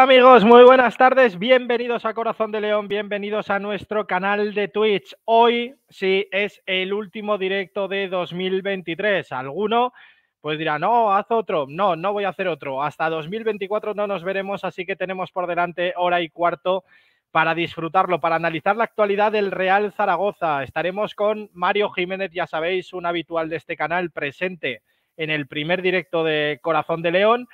amigos? Muy buenas tardes, bienvenidos a Corazón de León, bienvenidos a nuestro canal de Twitch. Hoy sí es el último directo de 2023. Alguno pues dirá, no, haz otro, no, no voy a hacer otro. Hasta 2024 no nos veremos, así que tenemos por delante hora y cuarto para disfrutarlo, para analizar la actualidad del Real Zaragoza. Estaremos con Mario Jiménez, ya sabéis, un habitual de este canal presente en el primer directo de Corazón de León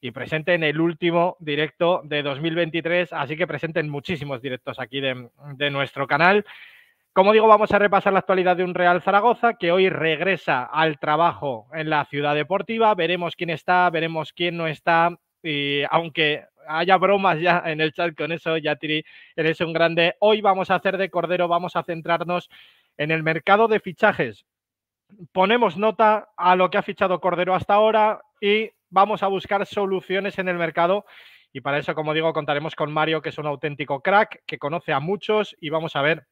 y presente en el último directo de 2023, así que presenten muchísimos directos aquí de, nuestro canal. Como digo, vamos a repasar la actualidad de un Real Zaragoza que hoy regresa al trabajo en la ciudad deportiva. Veremos quién está, veremos quién no está. Y aunque haya bromas ya en el chat con eso, ya tiri eres un grande. Hoy vamos a hacer de cordero, vamos a centrarnos en el mercado de fichajes. Ponemos nota a lo que ha fichado Cordero hasta ahora y vamos a buscar soluciones en el mercado y para eso, como digo, contaremos con Mario, que es un auténtico crack, que conoce a muchos y vamos a ver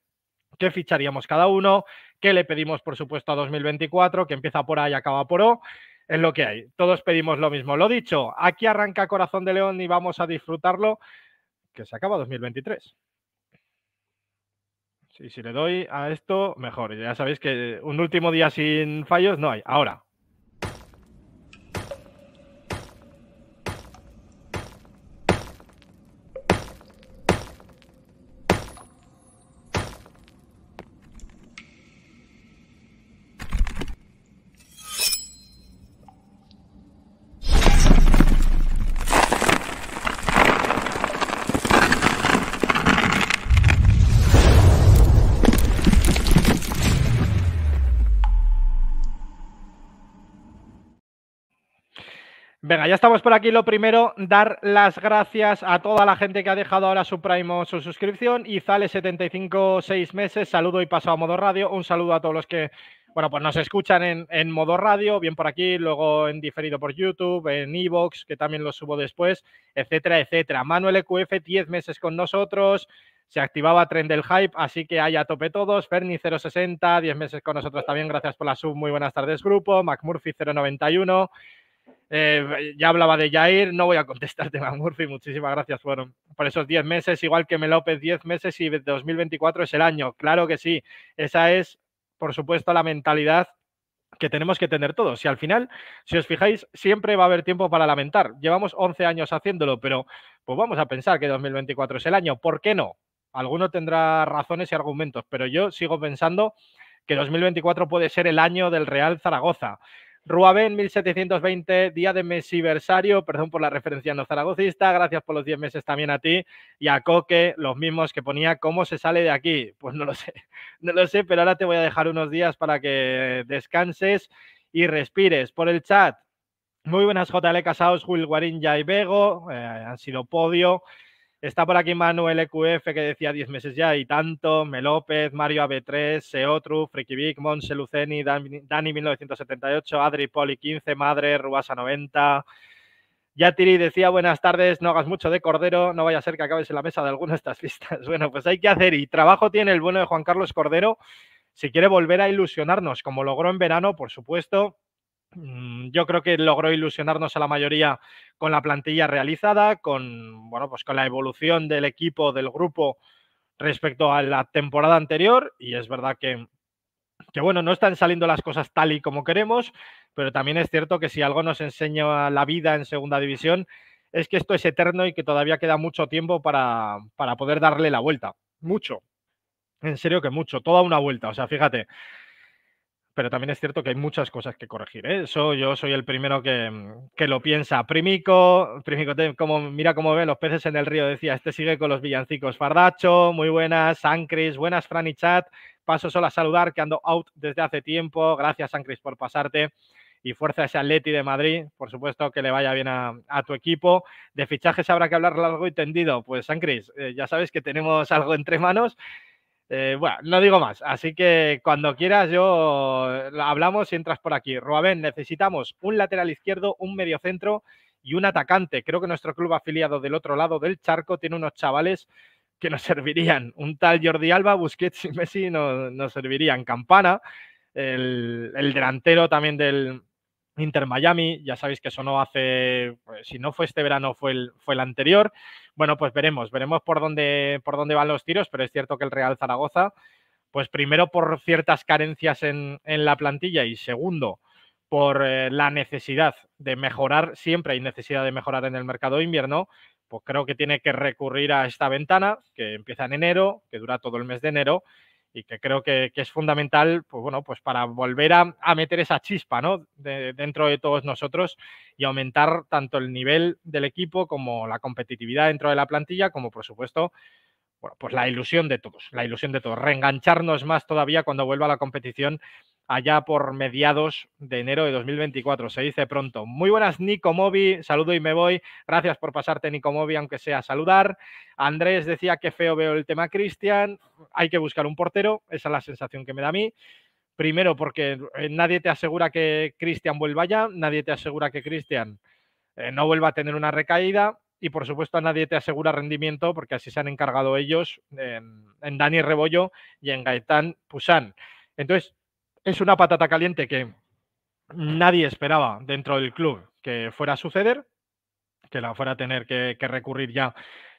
qué ficharíamos cada uno, qué le pedimos, por supuesto, a 2024, que empieza por A y acaba por O. Es lo que hay. Todos pedimos lo mismo. Lo dicho, aquí arranca Corazón de León y vamos a disfrutarlo, que se acaba 2023. Y si le doy a esto, mejor. Ya sabéis que un último día sin fallos no hay. Ahora, Venga, ya estamos por aquí. Lo primero, dar las gracias a toda la gente que ha dejado ahora su Primo, su suscripción. y Izale75, 6 meses. Saludo y paso a Modo Radio. Un saludo a todos los que, bueno, pues nos escuchan en, Modo Radio, bien por aquí, luego en diferido por YouTube, en Evox, que también lo subo después, etcétera, etcétera. Manuel EQF, 10 meses con nosotros. Se activaba Trend del Hype, así que hay a tope todos. Ferni060, 10 meses con nosotros también. Gracias por la sub. Muy buenas tardes, grupo. MacMurphy091. Eh, ya hablaba de Jair, no voy a contestarte, Van Murphy. Muchísimas gracias por, por esos 10 meses, igual que Melópez, 10 meses y 2024 es el año. Claro que sí, esa es, por supuesto, la mentalidad que tenemos que tener todos. Y al final, si os fijáis, siempre va a haber tiempo para lamentar. Llevamos 11 años haciéndolo, pero pues vamos a pensar que 2024 es el año. ¿Por qué no? Alguno tendrá razones y argumentos, pero yo sigo pensando que 2024 puede ser el año del Real Zaragoza. Ruabén 1720, día de mesiversario, perdón por la referencia no zaragocista, gracias por los 10 meses también a ti y a Coque, los mismos que ponía cómo se sale de aquí. Pues no lo sé, no lo sé, pero ahora te voy a dejar unos días para que descanses y respires. Por el chat, muy buenas JL Casados, Will Guarín, y Bego, eh, han sido podio. Está por aquí Manuel EQF, que decía 10 meses ya, y tanto, Melópez, Mario AB3, Seotru, Freaky Big, Monse Luceni, Dani, 1978, Adri Poli 15, Madre, Rubasa 90. Yatiri decía, buenas tardes, no hagas mucho de cordero, no vaya a ser que acabes en la mesa de alguna de estas listas. Bueno, pues hay que hacer, y trabajo tiene el bueno de Juan Carlos Cordero, si quiere volver a ilusionarnos, como logró en verano, por supuesto, Mm, yo creo que logró ilusionarnos a la mayoría con la plantilla realizada, con, bueno, pues con la evolución del equipo, del grupo respecto a la temporada anterior. Y es verdad que, bueno, no están saliendo las cosas tal y como queremos, pero también es cierto que si algo nos enseña la vida en segunda división, es que esto es eterno y que todavía queda mucho tiempo para, para poder darle la vuelta. Mucho. En serio que mucho. Toda una vuelta. O sea, fíjate pero también es cierto que hay muchas cosas que corregir. ¿eh? Eso yo soy el primero que, mm, lo piensa. Primico, Primico, como, mira cómo ven los peces en el río, decía, este sigue con los villancicos. Fardacho, muy buenas, Sancris, buenas, Franny Chat. Paso solo a saludar, que ando out desde hace tiempo. Gracias, Sancris, por pasarte. Y fuerza ese Atleti de Madrid, por supuesto que le vaya bien a, tu equipo. De fichajes habrá que hablar largo y tendido. Pues, San eh, ya sabes que tenemos algo entre manos eh, bueno, no digo más, así que cuando quieras yo eh, hablamos y entras por aquí. Ruabén, necesitamos un lateral izquierdo, un mediocentro y un atacante. Creo que nuestro club afiliado del otro lado del charco tiene unos chavales que nos servirían. Un tal Jordi Alba, Busquets y Messi nos, nos servirían. Campana, el delantero también del, Inter Miami, ya sabéis que sonó hace, pues, si no fue este verano, fue el, fue el anterior. Bueno, pues veremos, veremos por dónde, por dónde van los tiros, pero es cierto que el Real Zaragoza, pues primero por ciertas carencias en, en la plantilla y segundo por eh, la necesidad de mejorar, siempre hay necesidad de mejorar en el mercado de invierno, pues creo que tiene que recurrir a esta ventana que empieza en enero, que dura todo el mes de enero y que creo que, es fundamental, pues bueno, pues para volver a, meter esa chispa, ¿no? dentro de todos nosotros y aumentar tanto el nivel del equipo como la competitividad dentro de la plantilla, como por supuesto, bueno, pues la ilusión de todos, la ilusión de todos, reengancharnos más todavía cuando vuelva la competición allá por mediados de enero de 2024. Se dice pronto. Muy buenas, Nico Mobi Saludo y me voy. Gracias por pasarte, Nico Mobi aunque sea saludar. Andrés decía que feo veo el tema Cristian. Hay que buscar un portero. Esa es la sensación que me da a mí. Primero, porque eh, nadie te asegura que Cristian vuelva ya. Nadie te asegura que Cristian eh, no vuelva a tener una recaída. Y por supuesto, a nadie te asegura rendimiento, porque así se han encargado ellos en, Dani Rebollo y en Gaetán Pusán. Entonces, es una patata caliente que nadie esperaba dentro del club que fuera a suceder, que la fuera a tener que, recurrir ya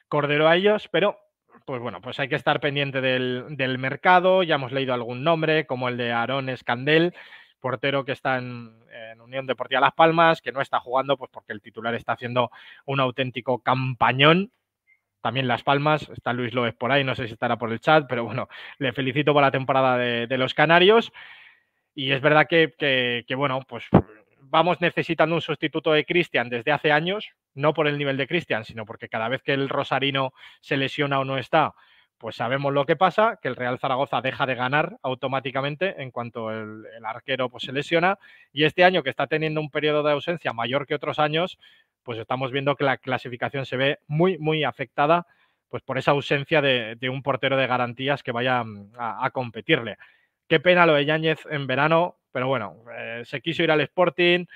Cordero a ellos, pero pues bueno, pues hay que estar pendiente del, mercado. Ya hemos leído algún nombre, como el de Aarón Escandel, portero que está en, Unión Deportiva Las Palmas, que no está jugando, pues porque el titular está haciendo un auténtico campañón. También Las Palmas, está Luis López por ahí, no sé si estará por el chat, pero bueno, le felicito por la temporada de los Canarios. Y es verdad que, bueno, pues vamos necesitando un sustituto de Cristian desde hace años, no por el nivel de Cristian, sino porque cada vez que el Rosarino se lesiona o no está, pues sabemos lo que pasa, que el Real Zaragoza deja de ganar automáticamente en cuanto el, arquero pues, se lesiona. Y este año, que está teniendo un periodo de ausencia mayor que otros años, pues estamos viendo que la clasificación se ve muy, muy afectada pues, por esa ausencia de, un portero de garantías que vaya mm, a competirle. Qué pena lo de Yáñez en verano, pero bueno, eh, se quiso ir al Sporting.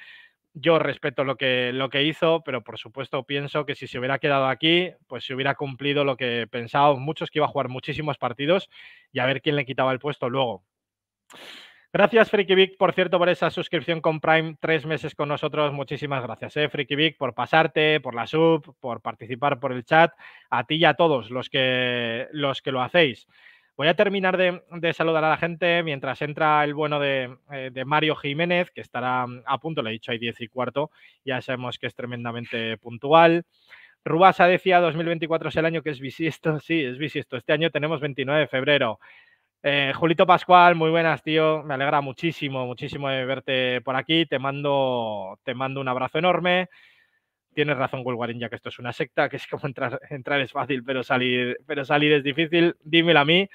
Yo respeto lo que, lo que hizo, pero por supuesto pienso que si se hubiera quedado aquí, pues se hubiera cumplido lo que pensábamos muchos, que iba a jugar muchísimos partidos y a ver quién le quitaba el puesto luego. Gracias, Freaky por cierto, por esa suscripción con Prime, tres meses con nosotros. Muchísimas gracias, eh, por pasarte, por la sub, por participar por el chat, a ti y a todos los que, los que lo hacéis. Voy a terminar de, saludar a la gente mientras entra el bueno de, eh, Mario Jiménez, que estará mm, a punto, le he dicho, hay 10 y cuarto, ya sabemos que es tremendamente puntual. Rubasa decía 2024 es el año que es bisiesto, sí, es bisiesto, este año tenemos 29 de febrero. Eh, Julito Pascual, muy buenas, tío. Me alegra muchísimo, muchísimo de verte por aquí. Te mando, te mando un abrazo enorme. Tienes razón, Wolverine, ya que esto es una secta, que es como entrar, es fácil, pero salir, pero salir es difícil. Dímelo a mí.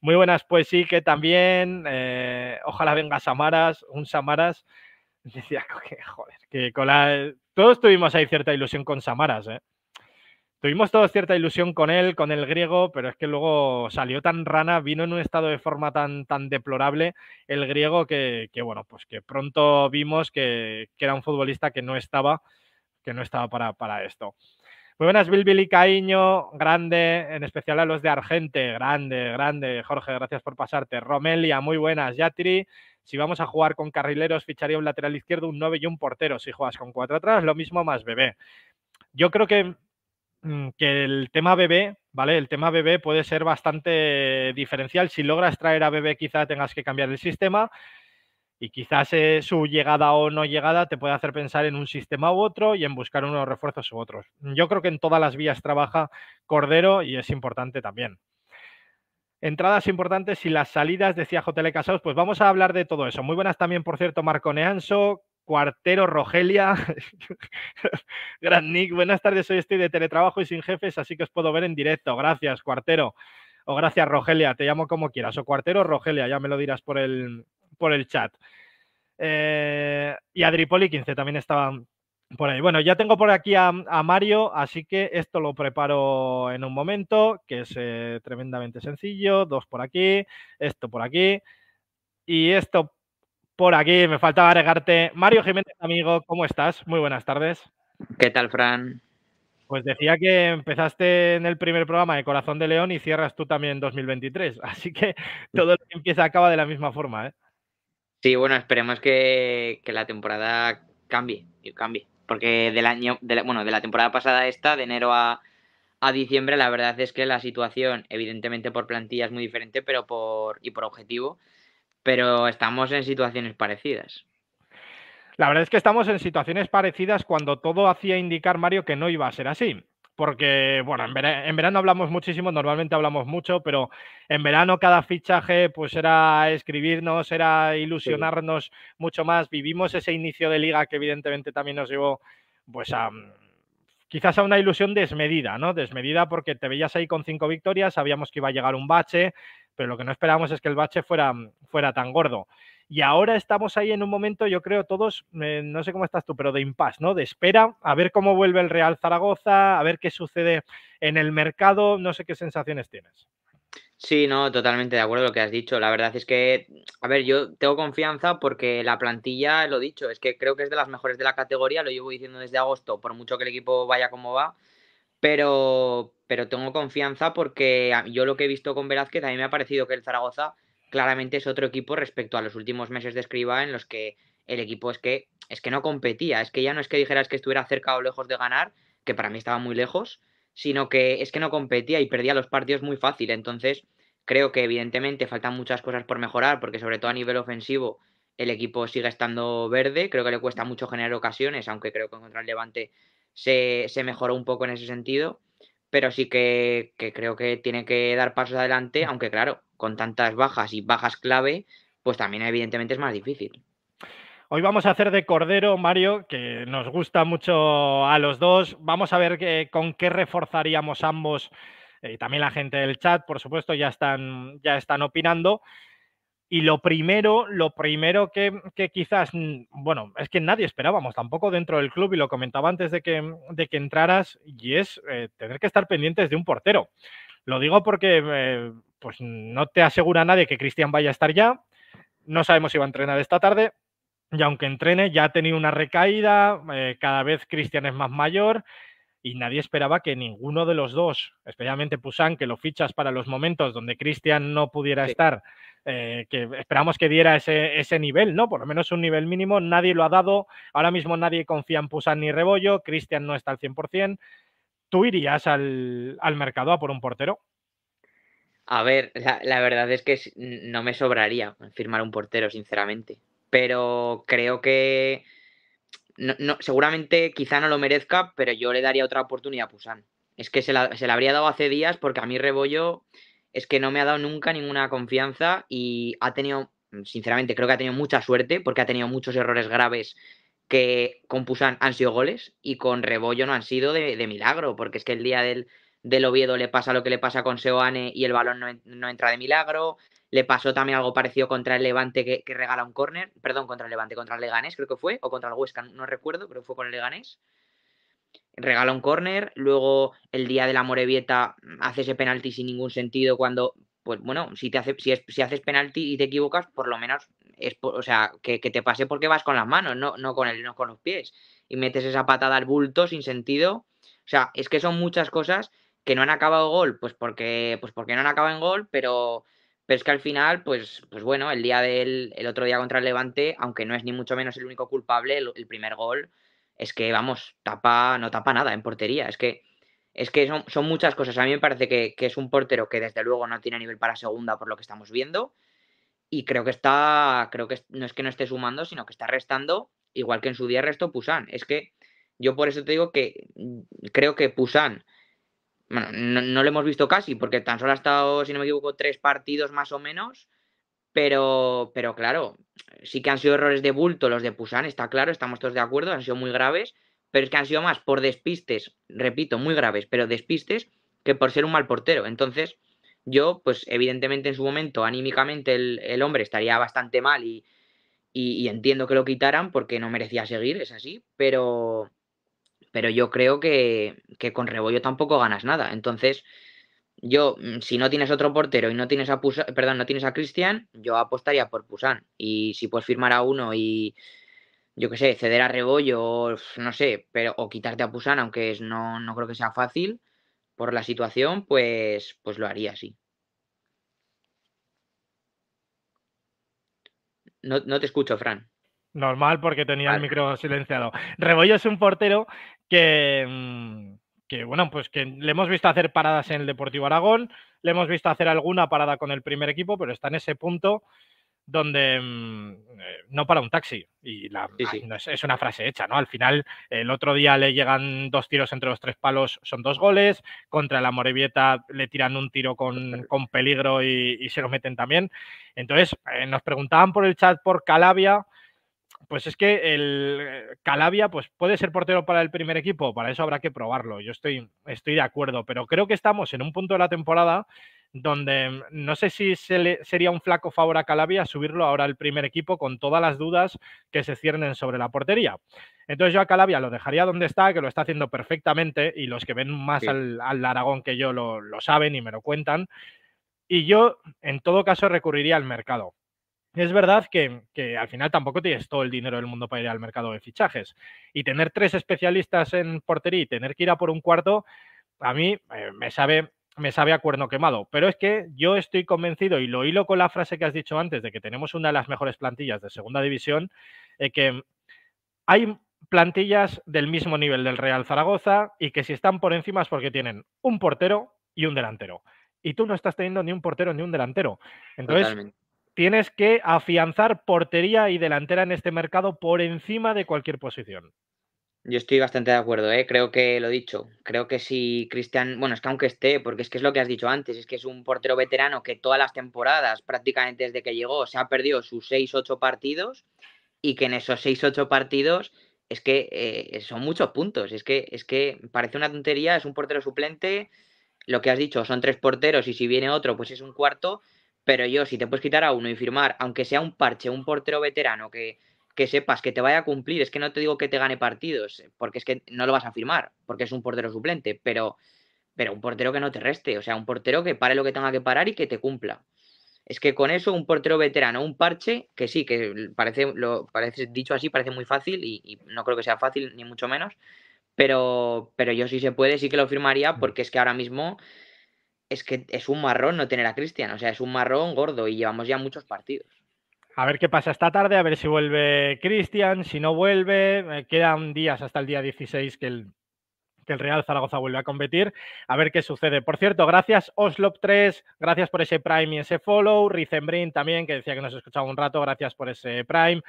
Muy buenas, pues sí, que también. Eh, ojalá venga Samaras, un Samaras. Decía que, joder, que con la. Todos tuvimos ahí cierta ilusión con Samaras, ¿eh? Tuvimos todos cierta ilusión con él, con el griego, pero es que luego salió tan rana, vino en un estado de forma tan, tan deplorable el griego que, bueno, pues que pronto vimos que era un futbolista que no estaba que no estaba para, esto. Muy buenas, y Caíño, grande, en especial a los de Argente, grande, grande. Jorge, gracias por pasarte. Romelia, muy buenas. Yatri, si vamos a jugar con carrileros, ficharía un lateral izquierdo, un 9 y un portero. Si juegas con cuatro atrás, lo mismo más bebé. Yo creo que, mm, que el tema bebé, ¿vale? El tema bebé puede ser bastante diferencial. Si logras traer a bebé, quizá tengas que cambiar el sistema. Y quizás eh, su llegada o no llegada te puede hacer pensar en un sistema u otro y en buscar unos refuerzos u otros. Yo creo que en todas las vías trabaja Cordero y es importante también. Entradas importantes y las salidas, decía JL Casaos, pues vamos a hablar de todo eso. Muy buenas también, por cierto, Marco Neanso, Cuartero Rogelia. Gran Nick, buenas tardes. Hoy estoy de teletrabajo y sin jefes, así que os puedo ver en directo. Gracias, Cuartero. O gracias, Rogelia. Te llamo como quieras. O Cuartero Rogelia, ya me lo dirás por el, por el chat. Eh, y Adripoli15 también estaba por ahí. Bueno, ya tengo por aquí a, Mario, así que esto lo preparo en un momento, que es eh, tremendamente sencillo. Dos por aquí, esto por aquí y esto por aquí. Me faltaba agregarte. Mario Jiménez, amigo, ¿cómo estás? Muy buenas tardes. ¿Qué tal, Fran? Pues decía que empezaste en el primer programa de Corazón de León y cierras tú también en 2023. Así que todo lo que empieza acaba de la misma forma, ¿eh? Sí, bueno, esperemos que, la temporada cambie, cambie. Porque del año, de la, bueno, de la temporada pasada esta, de enero a, diciembre, la verdad es que la situación, evidentemente por plantilla es muy diferente, pero por y por objetivo, pero estamos en situaciones parecidas. La verdad es que estamos en situaciones parecidas cuando todo hacía indicar, Mario, que no iba a ser así porque, bueno, en verano, hablamos muchísimo, normalmente hablamos mucho, pero en verano cada fichaje pues era escribirnos, era ilusionarnos mucho más. Vivimos ese inicio de liga que evidentemente también nos llevó pues a mm, quizás a una ilusión desmedida, ¿no? Desmedida porque te veías ahí con cinco victorias, sabíamos que iba a llegar un bache, pero lo que no esperábamos es que el bache fuera mm, tan gordo y ahora estamos ahí en un momento, yo creo todos, eh, no sé cómo estás tú, pero de impas, ¿no? De espera, a ver cómo vuelve el Real Zaragoza, a ver qué sucede en el mercado, no sé qué sensaciones tienes. Sí, no, totalmente de acuerdo con lo que has dicho. La verdad es que, a ver, yo tengo confianza porque la plantilla, lo dicho, es que creo que es de las mejores de la categoría, lo llevo diciendo desde agosto, por mucho que el equipo vaya como va, pero, pero tengo confianza porque yo lo que he visto con Velázquez, a mí me ha parecido que el Zaragoza claramente es otro equipo respecto a los últimos meses de Escriba en los que el equipo es que, es que no competía, es que ya no es que dijeras que estuviera cerca o lejos de ganar, que para mí estaba muy lejos, sino que es que no competía y perdía los partidos muy fácil. Entonces, creo que evidentemente faltan muchas cosas por mejorar, porque sobre todo a nivel ofensivo el equipo sigue estando verde, creo que le cuesta mucho generar ocasiones, aunque creo que contra el Levante se, mejoró un poco en ese sentido, pero sí que, que creo que tiene que dar pasos adelante, aunque claro, con tantas bajas y bajas clave, pues también evidentemente es más difícil. Hoy vamos a hacer de Cordero, Mario, que nos gusta mucho a los dos. Vamos a ver con qué reforzaríamos ambos y eh, también la gente del chat, por supuesto, ya están, ya están opinando. Y lo primero, lo primero que, quizás, mm, bueno, es que nadie esperábamos tampoco dentro del club, y lo comentaba antes de que, de que entraras, y es eh, tener que estar pendientes de un portero. Lo digo porque eh, pues no te asegura nadie que Cristian vaya a estar ya. No sabemos si va a entrenar esta tarde. Y aunque entrene, ya ha tenido una recaída. Eh, cada vez Cristian es más mayor. Y nadie esperaba que ninguno de los dos, especialmente Pusan, que lo fichas para los momentos donde Cristian no pudiera estar, eh, que esperamos que diera ese, ese, nivel, ¿no? Por lo menos un nivel mínimo. Nadie lo ha dado. Ahora mismo nadie confía en Pusan ni Rebollo. Cristian no está al 100%. ¿Tú irías al, mercado a por un portero? A ver, la, verdad es que no me sobraría firmar un portero, sinceramente. Pero creo que no, no, seguramente quizá no lo merezca, pero yo le daría otra oportunidad a Pusan. Es que se la, habría dado hace días porque a mí Rebollo es que no me ha dado nunca ninguna confianza y ha tenido, sinceramente, creo que ha tenido mucha suerte porque ha tenido muchos errores graves que con Pusan han sido goles y con Rebollo no han sido de, milagro, porque es que el día del, Oviedo le pasa lo que le pasa con Seoane y el balón no, entra de milagro. Le pasó también algo parecido contra el Levante que, regala un córner, perdón, contra el Levante, contra el Leganés creo que fue, o contra el Huesca, no recuerdo, pero fue con el Leganés. Regala un córner, luego el día de la Morevieta hace ese penalti sin ningún sentido cuando, pues bueno, si, te hace, si, si haces penalti y te equivocas, por lo menos es, o sea, que, que, te pase porque vas con las manos, no, no, con el, no con los pies. Y metes esa patada al bulto sin sentido. O sea, es que son muchas cosas que no han acabado gol, pues porque, pues porque no han acabado en gol, pero, pero es que al final, pues, pues bueno, el día del el otro día contra el Levante, aunque no es ni mucho menos el único culpable, el, primer gol es que, vamos, tapa, no tapa nada en portería. Es que, es que son, muchas cosas. A mí me parece que, que, es un portero que desde luego no tiene nivel para segunda por lo que estamos viendo y creo que está, creo que no es que no esté sumando, sino que está restando, igual que en su día restó Pusan. Es que yo por eso te digo que mm, creo que Pusan, bueno, no, lo hemos visto casi, porque tan solo ha estado, si no me equivoco, tres partidos más o menos, pero, pero claro, sí que han sido errores de bulto los de Pusan, está claro, estamos todos de acuerdo, han sido muy graves, pero es que han sido más por despistes, repito, muy graves, pero despistes que por ser un mal portero. Entonces, yo, pues evidentemente en su momento, anímicamente, el, el hombre estaría bastante mal y, y, entiendo que lo quitaran porque no merecía seguir, es así, pero, pero yo creo que, que con Rebollo tampoco ganas nada. Entonces, yo, mm, si no tienes otro portero y no tienes a perdón, no tienes a Cristian, yo apostaría por Pusan. Y si puedes firmar a uno y yo qué sé, ceder a Rebollo, no sé, pero, o quitarte a Pusan, aunque es, no creo que sea fácil por la situación, pues, pues lo haría así. No, te escucho, Fran. Normal, porque tenía el micro silenciado. Rebollo es un portero que, mm, que, bueno, pues que le hemos visto hacer paradas en el Deportivo Aragón, le hemos visto hacer alguna parada con el primer equipo, pero está en ese punto donde mm, eh, no para un taxi. Y la, Es, una frase hecha, ¿no? Al final, el otro día le llegan dos tiros entre los tres palos, son dos goles. Contra la Morevieta le tiran un tiro con, peligro y, se lo meten también. Entonces, eh, nos preguntaban por el chat por Calabia. Pues es que el eh, Calabia pues puede ser portero para el primer equipo, para eso habrá que probarlo. Yo estoy, estoy de acuerdo, pero creo que estamos en un punto de la temporada donde mm, no sé si sería un flaco favor a Calabria subirlo ahora al primer equipo con todas las dudas que se ciernen sobre la portería. Entonces yo a Calabria lo dejaría donde está, que lo está haciendo perfectamente y los que ven más al, Aragón que yo lo, saben y me lo cuentan. Y yo, en todo caso, recurriría al mercado. Es verdad que, al final tampoco tienes todo el dinero del mundo para ir al mercado de fichajes. Y tener tres especialistas en portería y tener que ir a por un cuarto, a mí eh, me sabe me sabe a cuerno quemado. Pero es que yo estoy convencido, y lo hilo con la frase que has dicho antes, de que tenemos una de las mejores plantillas de segunda división, eh, que hay plantillas del mismo nivel del Real Zaragoza y que si están por encima es porque tienen un portero y un delantero. Y tú no estás teniendo ni un portero ni un delantero. Entonces, tienes que afianzar portería y delantera en este mercado por encima de cualquier posición. Yo estoy bastante de acuerdo, ¿eh? creo que lo dicho. Creo que si Cristian, bueno, es que aunque esté, porque es que es lo que has dicho antes, es que es un portero veterano que todas las temporadas, prácticamente desde que llegó, se ha perdido sus 6-8 partidos y que en esos 6-8 partidos es que eh, son muchos puntos. Es que, es que parece una tontería, es un portero suplente, lo que has dicho, son tres porteros y si viene otro, pues es un cuarto. Pero yo, si te puedes quitar a uno y firmar, aunque sea un parche, un portero veterano que, que sepas que te vaya a cumplir. Es que no te digo que te gane partidos, eh, porque es que no lo vas a firmar, porque es un portero suplente, pero, pero un portero que no te reste, o sea, un portero que pare lo que tenga que parar y que te cumpla. Es que con eso un portero veterano, un parche, que sí, que parece, lo, parece dicho así, parece muy fácil y, no creo que sea fácil, ni mucho menos, pero, pero yo sí se puede, sí que lo firmaría, mm. porque es que ahora mismo es que es un marrón no tener a Cristian, o sea, es un marrón gordo y llevamos ya muchos partidos. A ver qué pasa esta tarde, a ver si vuelve Cristian, si no vuelve, eh, quedan días hasta el día 16 que el, Real Zaragoza vuelve a competir, a ver qué sucede. Por cierto, gracias Oslop3, gracias por ese Prime y ese follow, Rizembrin también, que decía que nos escuchaba un rato, gracias por ese Prime,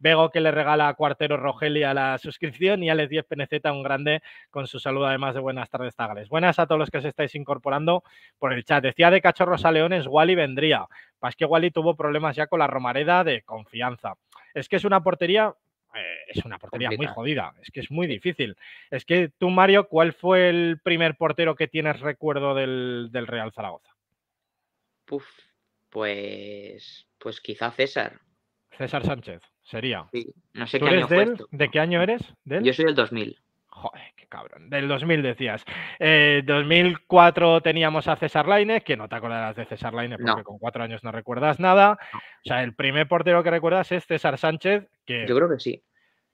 Vego que le regala a Cuartero Rogelia la suscripción y Alex 10 PNZ, un grande, con su saludo además de buenas tardes, Tagales. Buenas a todos los que os estáis incorporando por el chat. Decía de Cachorros a Leones, Wally vendría. Pues es que Wally tuvo problemas ya con la Romareda de confianza. Es que es una portería eh, es una portería muy jodida, es que es muy difícil. Es que tú, Mario, ¿cuál fue el primer portero que tienes recuerdo del, del Real Zaragoza? Puf, pues, pues quizá César. César Sánchez. Sería. ¿De qué año eres? Yo soy del 2000. Joder, qué cabrón. Del 2000 decías. Eh, 2004 teníamos a César Laine, que no te acordarás de César Laine porque con cuatro años no recuerdas nada. O sea, el primer portero que recuerdas es César Sánchez, que... Yo creo que sí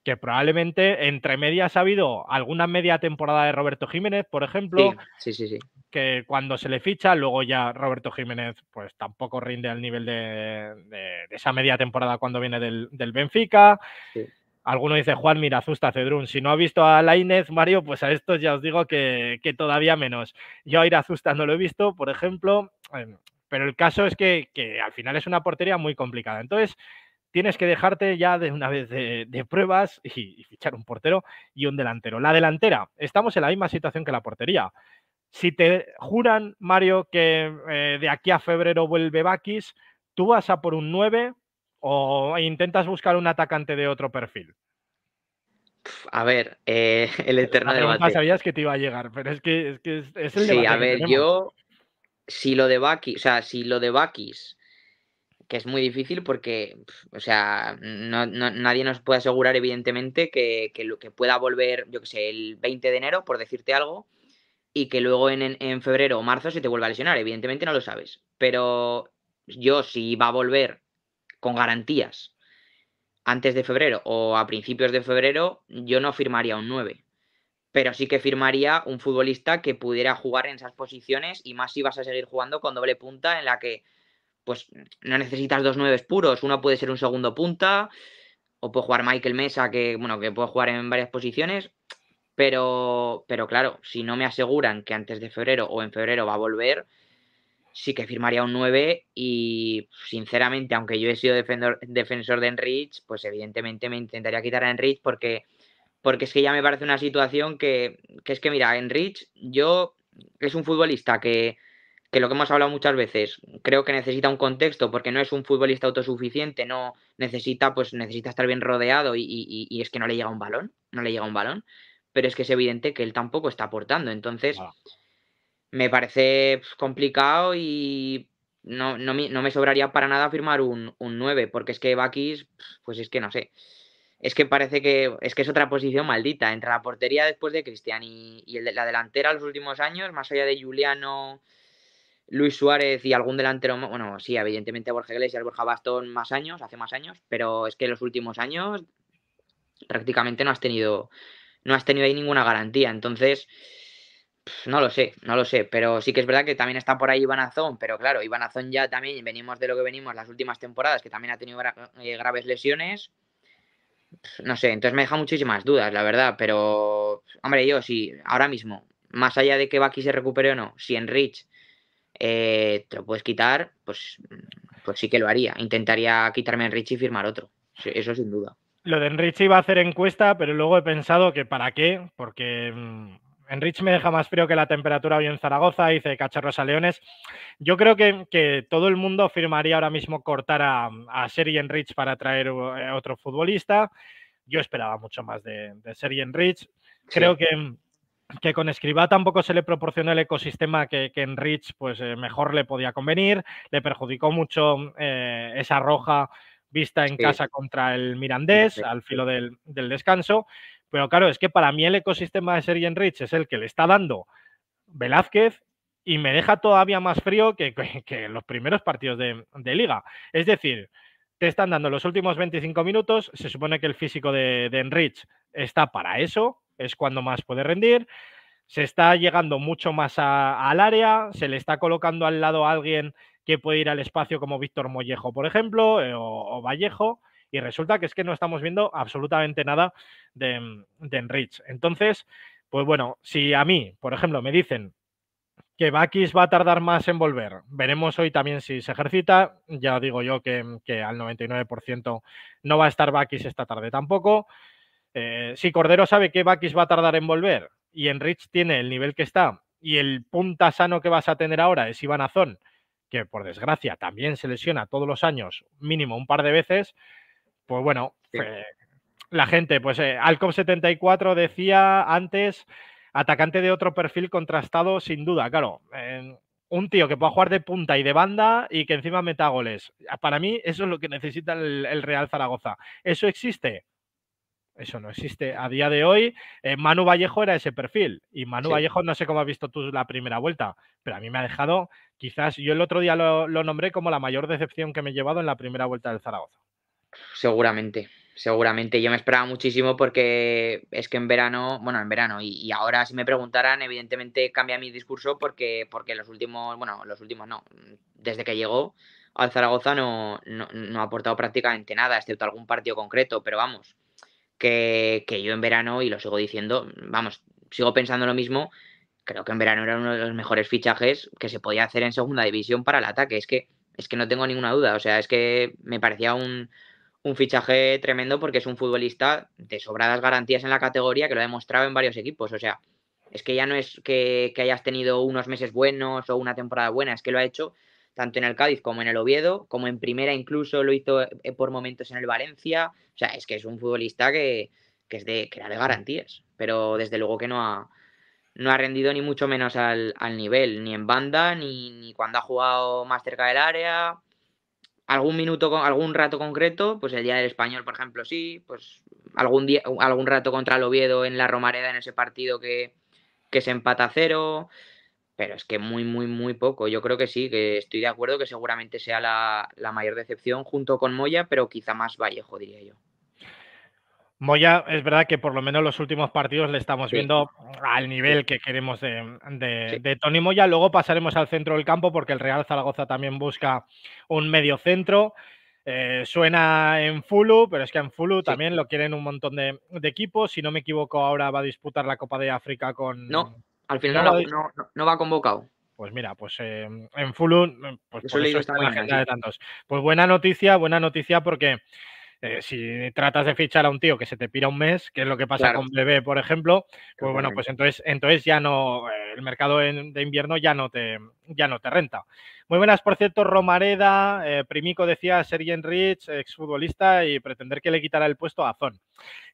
que probablemente entre medias ha habido alguna media temporada de Roberto Jiménez, por ejemplo, sí, sí, sí, que cuando se le ficha, luego ya Roberto Jiménez pues tampoco rinde al nivel de, esa media temporada cuando viene del, Benfica. Alguno dice Juan mira, Azusta, Cedrún. Si no ha visto a Lainez, Mario, pues a estos ya os digo que, que todavía menos. Yo a Azusta no lo he visto, por ejemplo, em, pero el caso es que, que al final es una portería muy complicada. Entonces, tienes que dejarte ya de una vez de, pruebas y, fichar un portero y un delantero. La delantera, estamos en la misma situación que la portería. Si te juran, Mario, que eh, de aquí a febrero vuelve Bakis, tú vas a por un 9 o intentas buscar un atacante de otro perfil. A ver, eh, el eterno la debate. Sabías que te iba a llegar, pero es que es, el Sí, a ver, yo, si lo de Bakis, o sea, si lo de Bakis que es muy difícil porque, o sea, no, nadie nos puede asegurar, evidentemente, que, lo que pueda volver, yo que sé, el 20 de enero, por decirte algo, y que luego en, febrero o marzo se te vuelva a lesionar. Evidentemente no lo sabes. Pero yo, si va a volver con garantías antes de febrero o a principios de febrero, yo no firmaría un 9 pero sí que firmaría un futbolista que pudiera jugar en esas posiciones y más si vas a seguir jugando con doble punta en la que pues no necesitas dos nueves puros. Uno puede ser un segundo punta, o puede jugar Michael Mesa, que bueno, que puede jugar en varias posiciones. Pero, pero claro, si no me aseguran que antes de febrero o en febrero va a volver, sí que firmaría un nueve y sinceramente, aunque yo he sido defensor de Enrich, pues evidentemente me intentaría quitar a Enrich porque, porque es que ya me parece una situación que, que es que, mira, Enrich yo es un futbolista que, que lo que hemos hablado muchas veces, creo que necesita un contexto porque no es un futbolista autosuficiente, no necesita, pues necesita estar bien rodeado y, es que no le llega un balón, no le llega un balón, pero es que es evidente que él tampoco está aportando, entonces me parece pues, complicado y no, me sobraría para nada firmar un, 9, porque es que Bakis, pues es que no sé, es que parece que es que es otra posición maldita entre la portería después de Cristian y, la delantera los últimos años, más allá de Juliano Luis Suárez y algún delantero, bueno, sí, evidentemente Borja Iglesias, Borja Bastón más años, hace más años, pero es que en los últimos años prácticamente no has tenido no has tenido ahí ninguna garantía, entonces no lo sé, no lo sé, pero sí que es verdad que también está por ahí Iván Azón, pero claro, Iván Azón ya también venimos de lo que venimos las últimas temporadas, que también ha tenido eh, graves lesiones. No sé, entonces me deja muchísimas dudas, la verdad, pero hombre, yo sí, si ahora mismo, más allá de que Baki se recupere o no, si en Rich eh, te lo puedes quitar, pues, pues sí que lo haría. Intentaría quitarme a Enrichi y firmar otro. Eso sin duda. Lo de Enrich iba a hacer encuesta, pero luego he pensado que para qué, porque mm, Enrich me deja más frío que la temperatura hoy en Zaragoza, dice Cacharros a Leones. Yo creo que, todo el mundo firmaría ahora mismo cortar a, a Sergi Enrich para traer eh, otro futbolista. Yo esperaba mucho más de, de Sergi Enrich. Creo que mm, que con escriba tampoco se le proporcionó el ecosistema que, Enrich pues, eh, mejor le podía convenir, le perjudicó mucho eh, esa roja vista en casa contra el Mirandés al filo del, descanso, pero claro, es que para mí el ecosistema de Sergi Enrich es el que le está dando Velázquez y me deja todavía más frío que, los primeros partidos de, liga. Es decir, te están dando los últimos 25 minutos, se supone que el físico de, de Enrich está para eso, es cuando más puede rendir. Se está llegando mucho más al área, se le está colocando al lado a alguien que puede ir al espacio como Víctor Mollejo, por ejemplo, eh, o, Vallejo, y resulta que es que no estamos viendo absolutamente nada mm, de, Enrich. Entonces, pues bueno, si a mí, por ejemplo, me dicen que Bakis va a tardar más en volver. Veremos hoy también si se ejercita. Ya digo yo que, al 99% no va a estar Bakis esta tarde tampoco. Eh, si Cordero sabe que Bakis va a tardar en volver y Enrich tiene el nivel que está y el punta sano que vas a tener ahora es Iván Azón, que por desgracia también se lesiona todos los años, mínimo un par de veces, pues bueno, eh, la gente, pues alcom eh, Alcop74 decía antes, atacante de otro perfil contrastado sin duda, claro. un tío que pueda jugar de punta y de banda y que encima meta goles. Para mí eso es lo que necesita el Real Zaragoza. ¿Eso existe? Eso no existe. A día de hoy, eh, Manu Vallejo era ese perfil. Y Manu Vallejo, no sé cómo has visto tú la primera vuelta, pero a mí me ha dejado, quizás, yo el otro día lo, nombré como la mayor decepción que me he llevado en la primera vuelta del Zaragoza. Seguramente, seguramente. Yo me esperaba muchísimo porque es que en verano, bueno, en verano, y, ahora si me preguntaran, evidentemente cambia mi discurso porque, porque los últimos, bueno, los últimos no, desde que llegó al Zaragoza no, no ha aportado prácticamente nada, excepto algún partido concreto, pero vamos que, yo en verano, y lo sigo diciendo, vamos, sigo pensando lo mismo, creo que en verano era uno de los mejores fichajes que se podía hacer en segunda división para el ataque. Es que, es que no tengo ninguna duda. O sea, es que me parecía un, un, fichaje tremendo porque es un futbolista de sobradas garantías en la categoría que lo ha demostrado en varios equipos. O sea, es que ya no es que hayas tenido unos meses buenos o una temporada buena, es que lo ha hecho tanto en el Cádiz como en el Oviedo, como en primera incluso lo hizo eh, por momentos en el Valencia. O sea, es que es un futbolista que, es de, que era de garantías, pero desde luego que no ha, no ha rendido ni mucho menos al, nivel, ni en banda, ni, cuando ha jugado más cerca del área. Algún minuto, algún rato concreto, pues el día del español, por ejemplo, sí, pues algún, día, algún rato contra el Oviedo en la Romareda en ese partido que, que se empata a cero pero es que muy, muy, muy poco. Yo creo que sí, que estoy de acuerdo que seguramente sea la, mayor decepción junto con Moya, pero quizá más Vallejo, diría yo. Moya, es verdad que por lo menos los últimos partidos le estamos viendo al nivel que queremos de, de, Tony Moya. Luego pasaremos al centro del campo porque el Real Zaragoza también busca un medio centro. Eh, suena en Fulu, pero es que en Fulu también lo quieren un montón de, de, equipos. Si no me equivoco, ahora va a disputar la Copa de África con. No, al final no, va convocado. Pues mira, pues eh, en Fulun, mm, pues está de tantos. Pues buena noticia, buena noticia porque eh, si tratas de fichar a un tío que se te pira un mes, que es lo que pasa con Bebé, por ejemplo, pues bueno, pues entonces, entonces ya no, el mercado de invierno ya no te, ya no te renta. Muy buenas, por cierto, Romareda, eh, Primico decía Sergi Enrich, exfutbolista, y pretender que le quitara el puesto a Azón.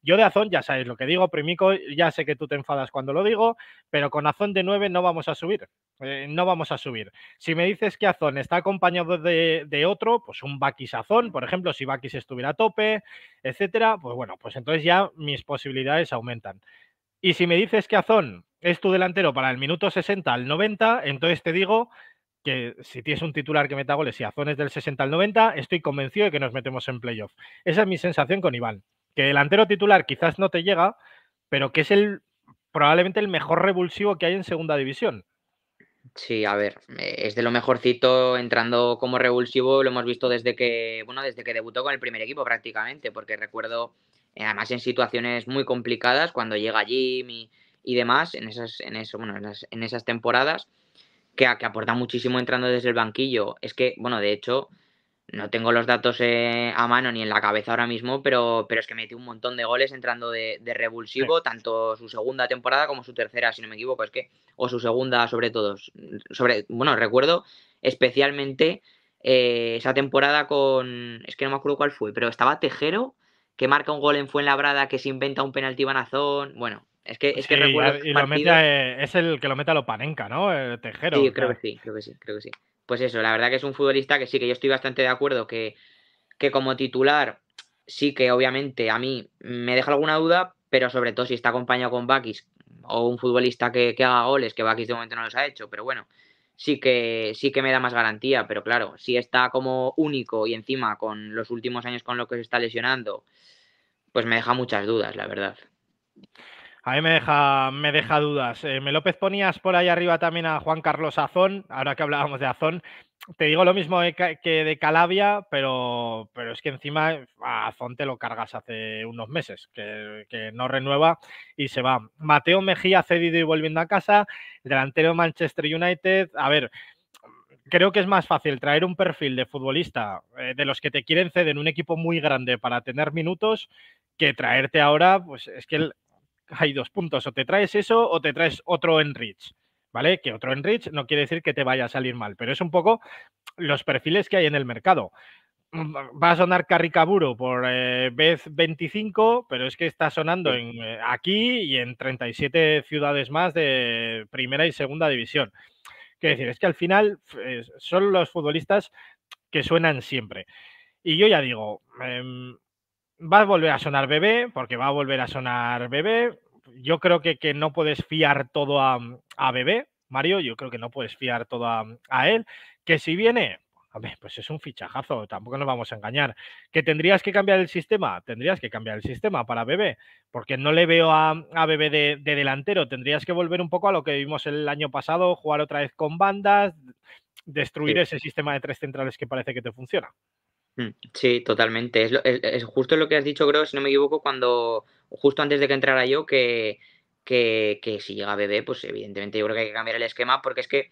Yo de Azón ya sabéis lo que digo, Primico, ya sé que tú te enfadas cuando lo digo, pero con Azón de 9 no vamos a subir. Eh, no vamos a subir. Si me dices que Azón está acompañado de, otro, pues un Bakis Azón, por ejemplo, si Bakis estuviera a tope, etcétera, pues bueno, pues entonces ya mis posibilidades aumentan. Y si me dices que Azón es tu delantero para el minuto 60 al 90, entonces te digo que si tienes un titular que meta goles y azones del 60 al 90, estoy convencido de que nos metemos en playoff. Esa es mi sensación con Iván. Que delantero titular quizás no te llega, pero que es el probablemente el mejor revulsivo que hay en segunda división. Sí, a ver, eh, es de lo mejorcito entrando como revulsivo, lo hemos visto desde que, bueno, desde que debutó con el primer equipo prácticamente, porque recuerdo, eh, además en situaciones muy complicadas, cuando llega Jim y, demás, en esas, en eso, bueno, en, en esas temporadas, que, aporta muchísimo entrando desde el banquillo. Es que, bueno, de hecho, no tengo los datos eh, a mano ni en la cabeza ahora mismo, pero, pero es que metió un montón de goles entrando de, revulsivo, tanto su segunda temporada como su tercera, si no me equivoco, es que, o su segunda sobre todo. Sobre, bueno, recuerdo especialmente eh, esa temporada con, es que no me acuerdo cuál fue, pero estaba Tejero que marca un gol en Fuenlabrada, que se inventa un penalti banazón. Bueno, es que, es que eh, es el que lo mete a lo panenca, ¿no? tejero. Sí, creo que sí, creo que sí, creo que sí. Pues eso, la verdad que es un futbolista que sí, que yo estoy bastante de acuerdo que, que como titular, sí que obviamente a mí me deja alguna duda, pero sobre todo si está acompañado con Bakis o un futbolista que, que haga goles, que Bakis de momento no los ha hecho, pero bueno, sí que, sí que me da más garantía, pero claro, si está como único y encima con los últimos años con lo que se está lesionando, pues me deja muchas dudas, la verdad. A mí me deja, me deja dudas. Eh, me López ponías por ahí arriba también a Juan Carlos Azón, ahora que hablábamos de Azón te digo lo mismo eh, que de Calabia, pero, es que encima a Zonte lo cargas hace unos meses, que, no renueva y se va. Mateo Mejía cedido y volviendo a casa, delantero Manchester United. A ver, creo que es más fácil traer un perfil de futbolista eh, de los que te quieren ceder en un equipo muy grande para tener minutos que traerte ahora, pues es que hay dos puntos, o te traes eso o te traes otro en Rich. ¿vale? Que otro enrich no quiere decir que te vaya a salir mal, pero es un poco los perfiles que hay en el mercado. Mm, va a sonar Carricaburo por eh, vez 25, pero es que está sonando en, eh, aquí y en 37 ciudades más de primera y segunda división. Quiero decir, es que al final eh, son los futbolistas que suenan siempre. Y yo ya digo, em, va a volver a sonar bebé, porque va a volver a sonar bebé yo creo que, que, no puedes fiar todo mm, a, Bebé, Mario, yo creo que no puedes fiar todo a, mm, él, que si viene, ver, pues es un fichajazo, tampoco nos vamos a engañar, que tendrías que cambiar el sistema, tendrías que cambiar el sistema para Bebé, porque no le veo a, mm, Bebé de, delantero, tendrías que volver un poco a lo que vimos el año pasado, jugar otra vez con bandas, destruir ese sistema de tres centrales que parece que te funciona. Sí, totalmente. Es, justo lo que has dicho, Gross. si no me equivoco, cuando, justo antes de que entrara yo, que, que, si llega Bebé, pues evidentemente yo creo que hay que cambiar el esquema porque es que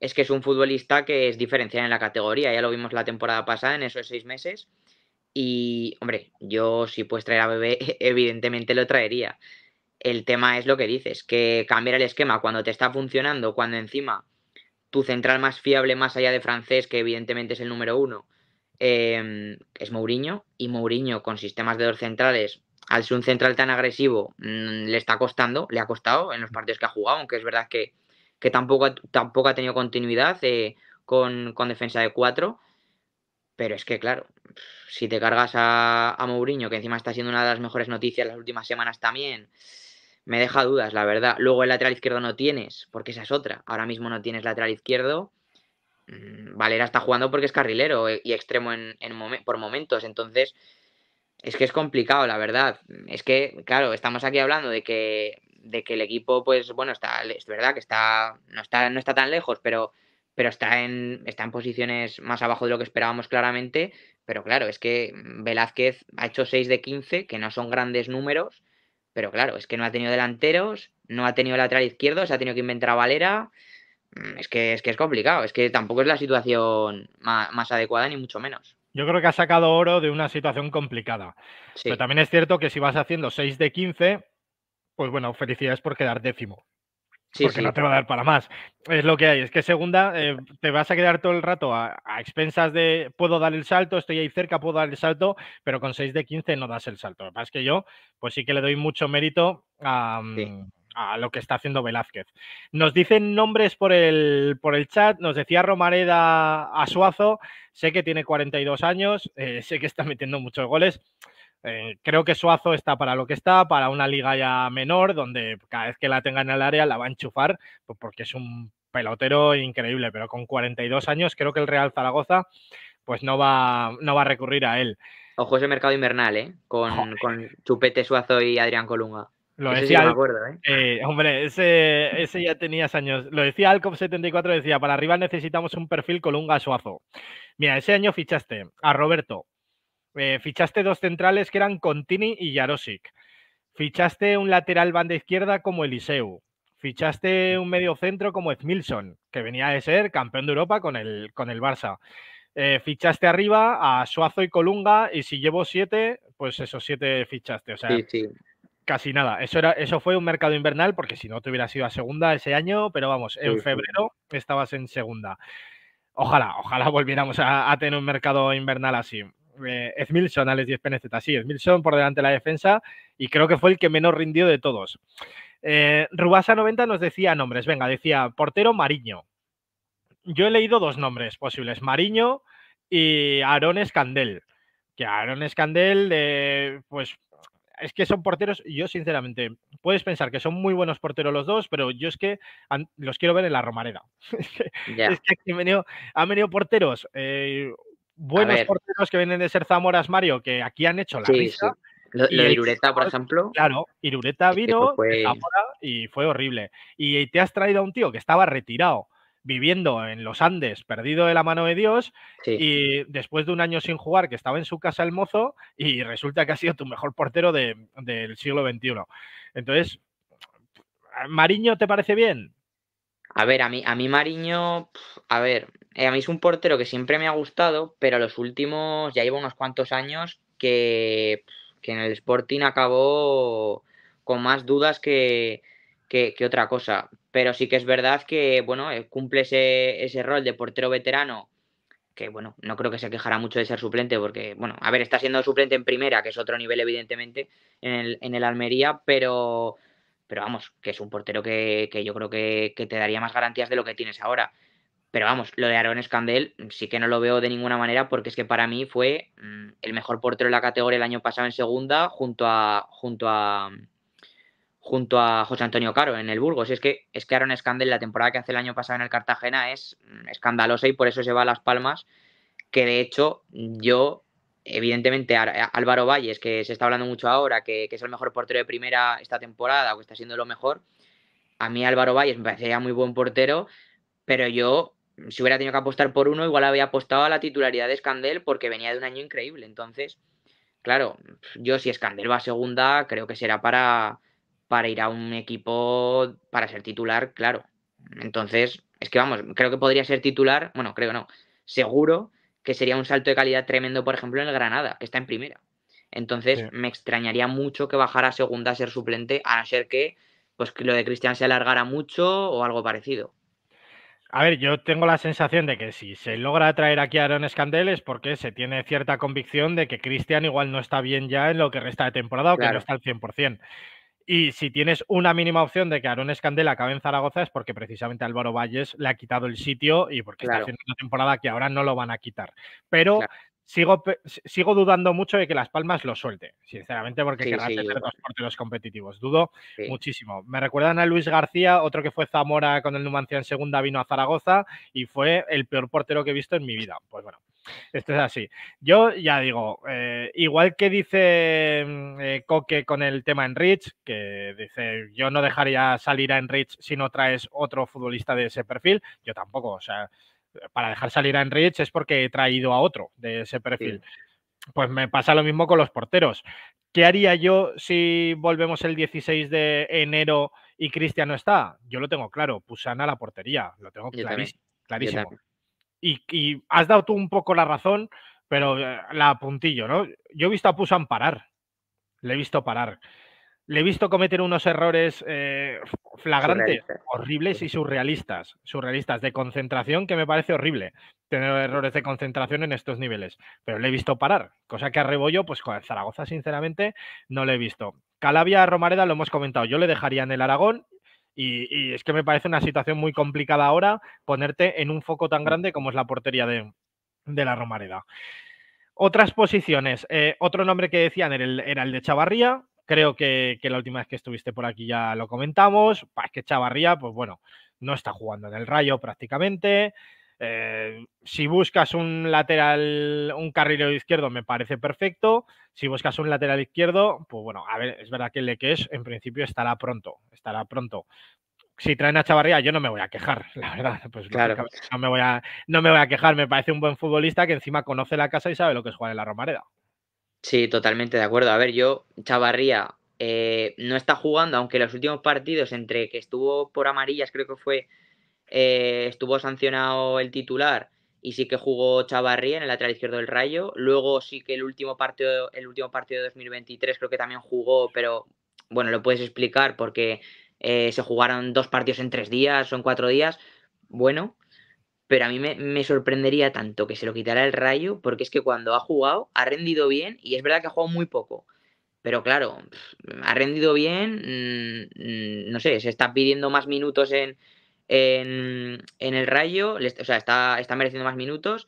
es que es un futbolista que es diferencial en la categoría, ya lo vimos la temporada pasada en esos seis meses. Y, hombre, yo si puedes traer a Bebé, evidentemente lo traería. El tema es lo que dices, que cambiar el esquema cuando te está funcionando, cuando encima tu central más fiable, más allá de francés, que evidentemente es el número uno, em, es Mourinho. Y Mourinho con sistemas de dos centrales al ser un central tan agresivo mm, le está costando, le ha costado en los partidos que ha jugado, aunque es verdad que, tampoco, tampoco ha tenido continuidad eh, con, defensa de cuatro. Pero es que, claro, si te cargas a, a Mourinho, que encima está siendo una de las mejores noticias las últimas semanas también, me deja dudas, la verdad. Luego el lateral izquierdo no tienes, porque esa es otra. Ahora mismo no tienes lateral izquierdo. Mm, Valera está jugando porque es carrilero eh, y extremo en, por momentos. Entonces, es que es complicado, la verdad. Es que, claro, estamos aquí hablando de que, de que el equipo, pues, bueno, está, es verdad que está, no está, no está tan lejos, pero, pero está en, está en posiciones más abajo de lo que esperábamos claramente. Pero claro, es que Velázquez ha hecho 6 de 15, que no son grandes números, pero claro, es que no ha tenido delanteros, no ha tenido lateral izquierdo, se ha tenido que inventar a Valera. Mm, es que es, que es complicado, es que tampoco es la situación más adecuada, ni mucho menos. Yo creo que ha sacado oro de una situación complicada. Pero también es cierto que si vas haciendo 6 de 15, pues bueno, felicidades por quedar décimo. porque no te va a dar para más. Es lo que hay. Es que segunda, eh, te vas a quedar todo el rato a, expensas de puedo dar el salto, estoy ahí cerca, puedo dar el salto, pero con 6 de 15 no das el salto. Lo que pasa es que yo, pues sí que le doy mucho mérito a, mm, a lo que está haciendo Velázquez. Nos dicen nombres por el, por el chat, nos decía Romareda a Suazo sé que tiene 42 años, eh, sé que está metiendo muchos goles. Eh, creo que Suazo está para lo que está, para una liga ya menor, donde cada vez que la tenga en el área la va a enchufar, pues porque es un pelotero increíble, pero con 42 años creo que el Real Zaragoza pues no va, no va a recurrir a él. Ojo ese mercado invernal, ¿eh? Con, con Chupete Suazo y Adrián Colunga. Lo decía. me acuerdo, ¿eh? eh hombre, ese, ya tenías años. Lo decía alcof 74 decía, para arriba necesitamos un perfil Colunga-Suazo. Mira, ese año fichaste a Roberto. Eh, fichaste dos centrales que eran Contini y Yarosic. Fichaste un lateral banda izquierda como Eliseu. Fichaste un medio centro como Edmilson, que venía de ser campeón de Europa con el, con el Barça. Eh, fichaste arriba a Suazo y Colunga, y si llevo siete, pues esos siete fichaste. O sí, sí. Casi nada. Eso, era, eso fue un mercado invernal, porque si no te hubieras ido a segunda ese año, pero vamos, en febrero estabas en segunda. Ojalá, ojalá volviéramos a, tener un mercado invernal así. Eh, Edmilson, Alex 10 PNZ, sí, Edmilson por delante de la defensa y creo que fue el que menos rindió de todos. Eh, Rubasa 90 nos decía nombres, venga, decía portero Mariño. Yo he leído dos nombres posibles, Mariño y Aaron Escandel. Que Aaron Escandel, pues es que son porteros, yo sinceramente, puedes pensar que son muy buenos porteros los dos, pero yo es que los quiero ver en la Romareda. es que han venido, han venido porteros, eh, buenos porteros que vienen de ser Zamoras Mario, que aquí han hecho la risa. Sí. Irureta, por ejemplo. Claro, Irureta vino y fue horrible. Y te has traído a un tío que estaba retirado, viviendo en los Andes, perdido de la mano de Dios, y después de un año sin jugar, que estaba en su casa el mozo, y resulta que ha sido tu mejor portero del siglo XXI. Entonces, ¿Mariño te parece bien? A ver, a mí, a mí Mariño, a ver, eh, a mí es un portero que siempre me ha gustado, pero los últimos, ya llevo unos cuantos años que, en el Sporting acabó con más dudas que, que otra cosa pero sí que es verdad que, bueno, eh, cumple e-, ese, rol de portero veterano, que, bueno, no creo que se quejara mucho de ser suplente, porque, bueno, a ver, está siendo suplente en primera, que es otro nivel, evidentemente, en el, en el Almería, pero, pero vamos, que es un portero que, que yo creo que, te daría más garantías de lo que tienes ahora. Pero vamos, lo de Aaron Escandel mm, sí que no lo veo de ninguna manera, porque es que para mí fue mm, el mejor portero de la categoría el año pasado en segunda, junto a, junto a junto a José Antonio Caro en el Burgos. Es que, es que Aaron Scandel la temporada que hace el año pasado en el Cartagena es mm, escandalosa y por eso se va a Las Palmas, que de hecho yo, evidentemente eh, Álvaro Valles, que se está hablando mucho ahora, que, es el mejor portero de primera esta temporada o que está siendo lo mejor, a mí Álvaro Valles me parecía muy buen portero, pero yo si hubiera tenido que apostar por uno, igual había apostado a la titularidad de Scandel porque venía de un año increíble. Entonces, claro, yo si Scandel va a segunda, creo que será para para ir a un equipo para ser titular, claro. Entonces, es que vamos, creo que podría ser titular, bueno, creo no, seguro que sería un salto de calidad tremendo, por ejemplo, en el Granada, que está en primera. Entonces, me extrañaría mucho que bajara a segunda a ser suplente, a no ser que pues lo de Cristian se alargara mucho o algo parecido. A ver, yo tengo la sensación de que si se logra traer aquí a Aaron Escandel es porque se tiene cierta convicción de que Cristian igual no está bien ya en lo que resta de temporada o que no está al 100%. Y si tienes una mínima opción de que Aaron Escandela acabe en Zaragoza es porque precisamente Álvaro Valles le ha quitado el sitio y porque está haciendo una temporada que ahora no lo van a quitar. Pero sigo, sigo dudando mucho de que Las Palmas lo suelte, sinceramente, porque querrá tener dos porteros competitivos. Dudo muchísimo. Me recuerdan a Luis García, otro que fue Zamora con el Numancia en segunda, vino a Zaragoza y fue el peor portero que he visto en mi vida. Pues bueno, esto es así. Yo ya digo, eh, igual que dice mm, eh, Coque con el tema Enrich, que dice yo no dejaría salir a Enrich si no traes otro futbolista de ese perfil, yo tampoco. O sea, para dejar salir a Enrich es porque he traído a otro de ese perfil. Pues me pasa lo mismo con los porteros. ¿Qué haría yo si volvemos el 16 de enero y Cristian no está? Yo lo tengo claro, Pusana a la portería, lo tengo clarísimo y, has dado tú un poco la razón, pero eh, la puntillo, ¿no? Yo he visto a Pusan parar, le he visto parar, le he visto cometer unos errores eh, flagrantes, horribles y surrealistas, surrealistas, de concentración, que me parece horrible tener errores de concentración en estos niveles, pero le he visto parar, cosa que a Rebollo, pues con Zaragoza, sinceramente, no le he visto. Calabia Romareda lo hemos comentado, yo le dejaría en el Aragón y, es que me parece una situación muy complicada ahora ponerte en un foco tan grande como es la portería de, la Romareda. Otras posiciones. Eh, otro nombre que decían era el, de Chavarría. Creo que, que, la última vez que estuviste por aquí ya lo comentamos. Es que Chavarría, pues bueno, no está jugando en el rayo prácticamente. Eh, si buscas un lateral, un carrilero izquierdo, me parece perfecto. Si buscas un lateral izquierdo, pues bueno, a ver, es verdad que el de que es, en principio estará pronto, estará pronto. Si traen a Chavarría, yo no me voy a quejar, la verdad. Pues no, me voy a, quejar, me parece un buen futbolista que encima conoce la casa y sabe lo que es jugar en la Romareda. Sí, totalmente de acuerdo. A ver, yo, Chavarría, eh, no está jugando, aunque los últimos partidos, entre que estuvo por amarillas, creo que fue eh, estuvo sancionado el titular y sí que jugó Chavarri en el lateral izquierdo del Rayo. Luego sí que el último partido, el último partido de 2023 creo que también jugó, pero bueno, lo puedes explicar porque eh, se jugaron dos partidos en tres días o en cuatro días. Bueno, pero a mí me, sorprendería tanto que se lo quitara el Rayo porque es que cuando ha jugado ha rendido bien y es verdad que ha jugado muy poco. Pero claro, ha rendido bien, mm, mm, no sé, se está pidiendo más minutos en, en, el Rayo, está, mereciendo más minutos.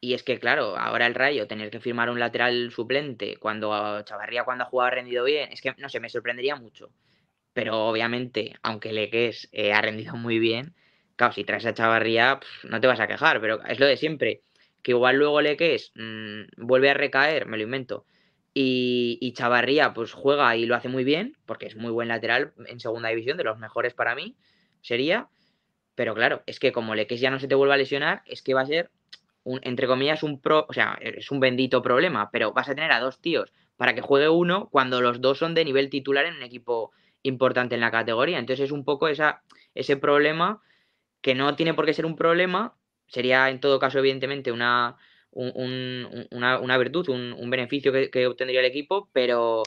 Y es que, claro, ahora el Rayo, tener que firmar un lateral suplente cuando Chavarría, cuando ha jugado, ha rendido bien, es que, no sé, me sorprendería mucho. Pero obviamente, aunque Leques eh, ha rendido muy bien, claro, si traes a Chavarría, no te vas a quejar, pero es lo de siempre. Que igual luego Leques mm, vuelve a recaer, me lo invento. y Chavarría, pues juega y lo hace muy bien, porque es muy buen lateral en segunda división, de los mejores para mí, sería pero claro, es que como le Leques ya no se te vuelva a lesionar, es que va a ser, un, entre comillas, un pro, o sea, es un bendito problema, pero vas a tener a dos tíos para que juegue uno cuando los dos son de nivel titular en un equipo importante en la categoría. Entonces es un poco esa, ese problema que no tiene por qué ser un problema, sería en todo caso evidentemente una, un, una, virtud, un, beneficio que obtendría el equipo, pero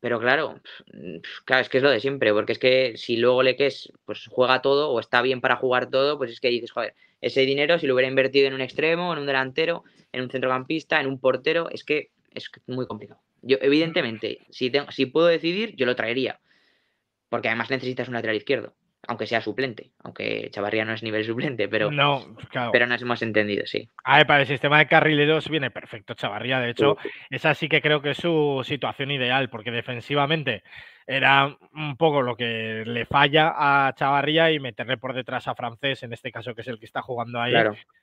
pero claro, es que es lo de siempre, porque es que si luego le ques, pues juega todo o está bien para jugar todo, pues es que dices, joder, ese dinero si lo hubiera invertido en un extremo, en un delantero, en un centrocampista, en un portero, es que es muy complicado. Yo, evidentemente, si, tengo, si puedo decidir, yo lo traería, porque además necesitas un lateral izquierdo aunque sea suplente, aunque Chavarría no es nivel suplente, pero, no, claro. pero nos hemos entendido, sí. A para el sistema de carrileros viene perfecto Chavarría, de hecho, esa sí que creo que es su situación ideal, porque defensivamente era un poco lo que le falla a Chavarría y meterle por detrás a Francés, en este caso que es el que está jugando ahí,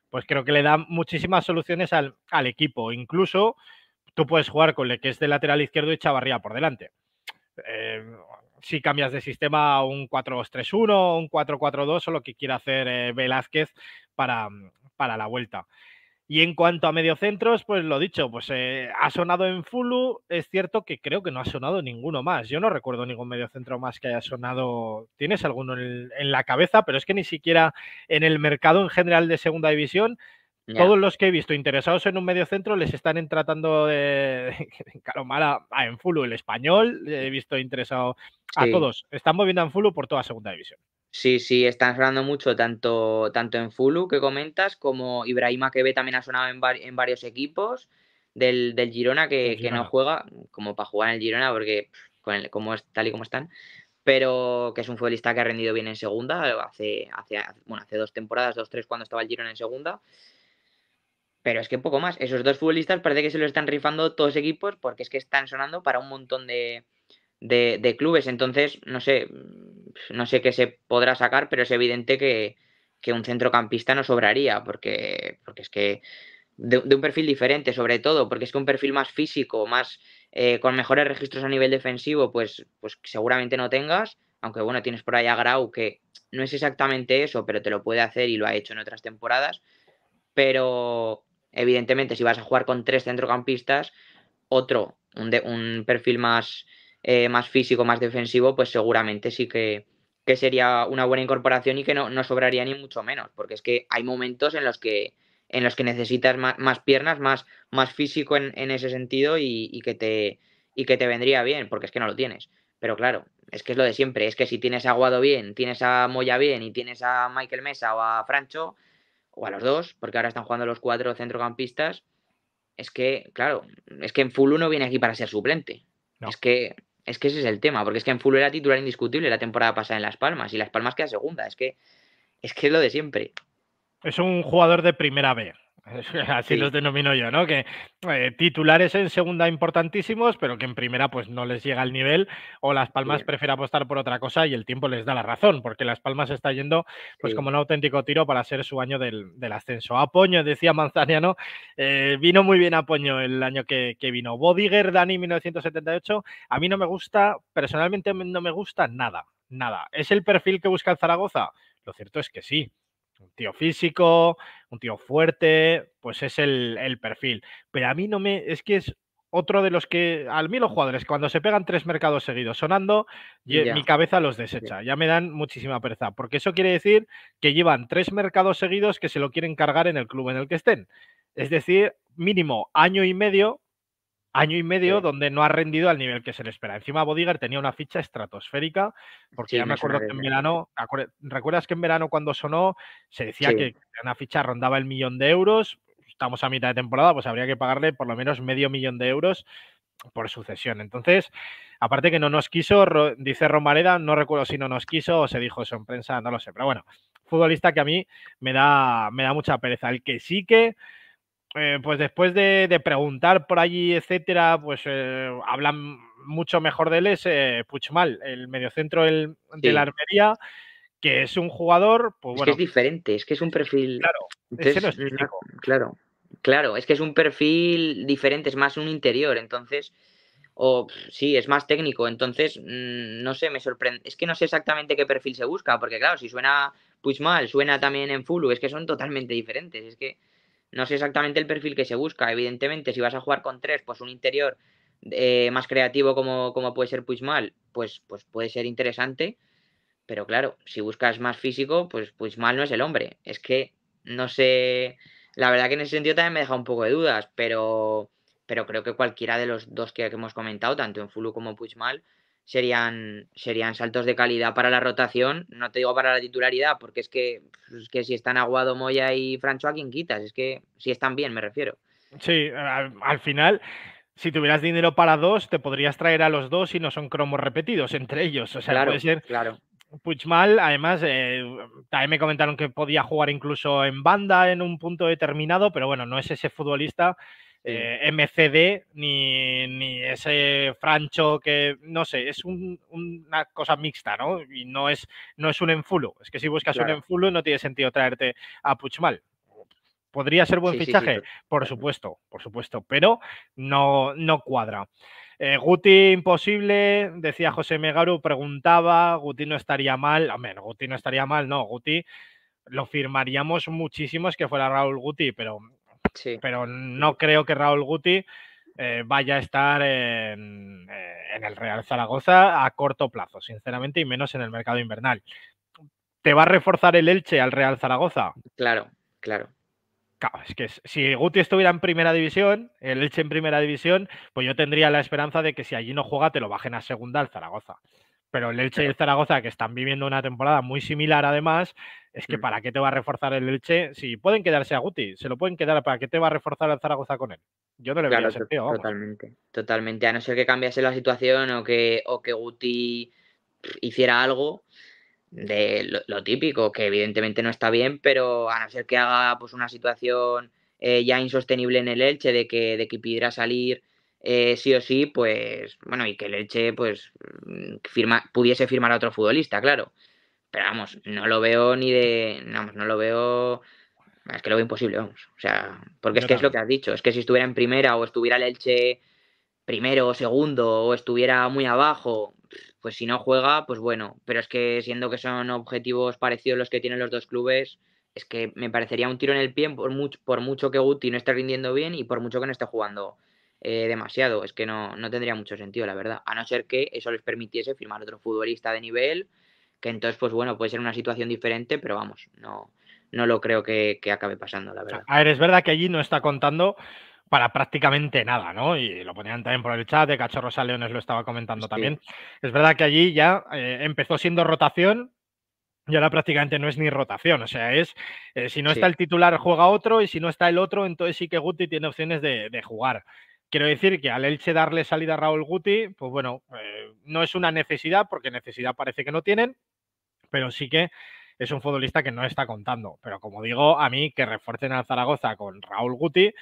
pues creo que le da muchísimas soluciones al, al equipo, incluso tú puedes jugar con el que es de lateral izquierdo y Chavarría por delante. Eh, si cambias de sistema a un 4-2-3-1, un 4-4-2 o lo que quiera hacer eh, Velázquez mm, para, la vuelta. Y en cuanto a mediocentros, pues lo dicho, pues eh, ha sonado en Fulu, es cierto que creo que no ha sonado ninguno más. Yo no recuerdo ningún mediocentro más que haya sonado. ¿Tienes alguno en la cabeza? Pero es que ni siquiera en el mercado en general de segunda división todos los que he visto interesados en un medio centro les están tratando de, caro a, a, Enfulu, el español, he visto interesado a todos. Están moviendo a Enfulu por toda segunda división. Sí, sí, están sonando mucho tanto, tanto Enfulu que comentas como Ibrahima que también ha sonado en, varios equipos del, del Girona que, no juega como para jugar en el Girona porque como es, tal y como están pero que es un futbolista que ha rendido bien en segunda hace, hace, bueno, hace dos temporadas, dos, tres cuando estaba el Girona en segunda pero es que poco más. Esos dos futbolistas parece que se lo están rifando todos equipos porque es que están sonando para un montón de, clubes. Entonces, no sé, no sé qué se podrá sacar, pero es evidente que, un centrocampista no sobraría, porque, porque es que de, un perfil diferente, sobre todo, porque es que un perfil más físico, más eh, con mejores registros a nivel defensivo, pues, pues seguramente no tengas. Aunque bueno, tienes por ahí a Grau que no es exactamente eso, pero te lo puede hacer y lo ha hecho en otras temporadas. Pero Evidentemente, si vas a jugar con tres centrocampistas, otro, un, de, un perfil más, eh, más físico, más defensivo, pues seguramente sí que, sería una buena incorporación y que no, sobraría ni mucho menos, porque es que hay momentos en los que, en los que necesitas más, piernas, más, más físico en, ese sentido y, que te, y que te vendría bien, porque es que no lo tienes. Pero claro, es que es lo de siempre, es que si tienes a Guado bien, tienes a Moya bien y tienes a Michael Mesa o a Francho, o a los dos, porque ahora están jugando los cuatro centrocampistas, es que, claro, es que en Fulu no viene aquí para ser suplente. Es que es que ese es el tema, porque es que en Fulu era titular indiscutible la temporada pasada en Las Palmas y Las Palmas queda segunda, es que es que es lo de siempre. Es un jugador de primera B, Así los denomino yo, ¿no? Que eh, titulares en segunda importantísimos, pero que en primera pues no les llega el nivel o Las Palmas prefiere apostar por otra cosa y el tiempo les da la razón, porque Las Palmas está yendo pues como un auténtico tiro para ser su año del, ascenso. Apoño, decía Manzaniano, eh, vino muy bien a el año que, vino. Bodiger, Dani, 1978, a mí no me gusta, personalmente no me gusta nada, nada. ¿Es el perfil que busca el Zaragoza? Lo cierto es que sí un tío físico, un tío fuerte, pues es el, perfil. Pero a mí no me, es que es otro de los que, al mí los jugadores, cuando se pegan tres mercados seguidos sonando, mi cabeza los desecha, ya me dan muchísima pereza, porque eso quiere decir que llevan tres mercados seguidos que se lo quieren cargar en el club en el que estén. Es decir, mínimo año y medio año y medio donde no ha rendido al nivel que se le espera. Encima Bodiger tenía una ficha estratosférica, porque ya me acuerdo que en verano, ¿recuerdas que en verano cuando sonó se decía que una ficha rondaba el millón de euros? Estamos a mitad de temporada, pues habría que pagarle por lo menos medio millón de euros por sucesión. Entonces, aparte que no nos quiso, dice Romareda, no recuerdo si no nos quiso o se dijo eso en prensa, no lo sé, pero bueno, futbolista que a mí me da, me da mucha pereza. El que sí que eh, pues después de, preguntar por allí, etcétera, pues eh, hablan mucho mejor de él es eh, Puchmal, el mediocentro del, de la Armería, que es un jugador, pues es Que es diferente, es que es un perfil. Claro, es Claro, claro, es que es un perfil diferente, es más un interior, entonces. O sí, es más técnico, entonces mm, no sé, me sorprende. Es que no sé exactamente qué perfil se busca, porque claro, si suena Puchmal, suena también en Fulu, es que son totalmente diferentes, es que no sé exactamente el perfil que se busca. Evidentemente, si vas a jugar con tres, pues un interior eh, más creativo como, como puede ser Puigmal, pues, pues puede ser interesante. Pero claro, si buscas más físico, pues Puigmal no es el hombre. Es que no sé. La verdad que en ese sentido también me deja un poco de dudas, pero, pero creo que cualquiera de los dos que, que hemos comentado, tanto en Fulu como Puigmal, serían, serían saltos de calidad para la rotación, no te digo para la titularidad, porque es que, pues, que si están Aguado, Moya y Francho, ¿a quitas? Es que si están bien, me refiero. Sí, al, final si tuvieras dinero para dos, te podrías traer a los dos y no son cromos repetidos entre ellos. O sea, puede ser. Claro. además, eh, también me comentaron que podía jugar incluso en banda en un punto determinado, pero bueno, no es ese futbolista eh, MCD ni, ese Francho que, no sé, es una cosa mixta, ¿no? Y no es, no es un enfulo. Es que si buscas un enfulo no tiene sentido traerte a Puchmal. Podría ser buen fichaje, por supuesto, por supuesto, pero no, no cuadra. Eh, Guti imposible, decía José Megaru, preguntaba, Guti no estaría mal, a ver, Guti no estaría mal, no, Guti lo firmaríamos muchísimo es que fuera Raúl Guti, pero pero no creo que Raúl Guti eh, vaya a estar eh, en, el Real Zaragoza a corto plazo, sinceramente, y menos en el mercado invernal. ¿Te va a reforzar el Elche al Real Zaragoza? Claro, claro. Claro, es que si Guti estuviera en primera división, el Elche en primera división, pues yo tendría la esperanza de que si allí no juega te lo bajen a segunda al Zaragoza pero el Elche y el Zaragoza, que están viviendo una temporada muy similar además, es que mm. ¿para qué te va a reforzar el Elche? Si pueden quedarse a Guti, se lo pueden quedar, ¿para qué te va a reforzar el Zaragoza con él? Yo no le veo sentido. Totalmente, totalmente. A no ser que cambiase la situación o que, o que Guti hiciera algo de lo, típico, que evidentemente no está bien, pero a no ser que haga pues una situación eh, ya insostenible en el Elche de que, de que pidiera salir eh, sí o sí, pues bueno, y que Leche pues mm, firma, pudiese firmar a otro futbolista, claro. Pero vamos, no lo veo ni de, no lo veo, es que lo veo imposible, vamos. O sea, porque es que es lo que has dicho, es que si estuviera en primera o estuviera el Elche primero o segundo o estuviera muy abajo, pues si no juega, pues bueno, pero es que siendo que son objetivos parecidos los que tienen los dos clubes, es que me parecería un tiro en el pie por mucho, por mucho que Guti no esté rindiendo bien y por mucho que no esté jugando eh, demasiado. Es que no, no tendría mucho sentido, la verdad. A no ser que eso les permitiese firmar otro futbolista de nivel, que entonces, pues bueno, puede ser una situación diferente, pero vamos, no, no lo creo que, acabe pasando, la verdad. A ver, es verdad que allí no está contando para prácticamente nada, ¿no? Y lo ponían también por el chat, de Cachorros a Leones lo estaba comentando también. Es verdad que allí ya eh, empezó siendo rotación y ahora prácticamente no es ni rotación, o sea, es eh, si no está el titular juega otro y si no está el otro, entonces sí que Guti tiene opciones de, de jugar. Quiero decir que al Elche darle salida a Raúl Guti, pues bueno, eh, no es una necesidad, porque necesidad parece que no tienen, pero sí que es un futbolista que no está contando. Pero como digo, a mí que refuercen al Zaragoza con Raúl Guti,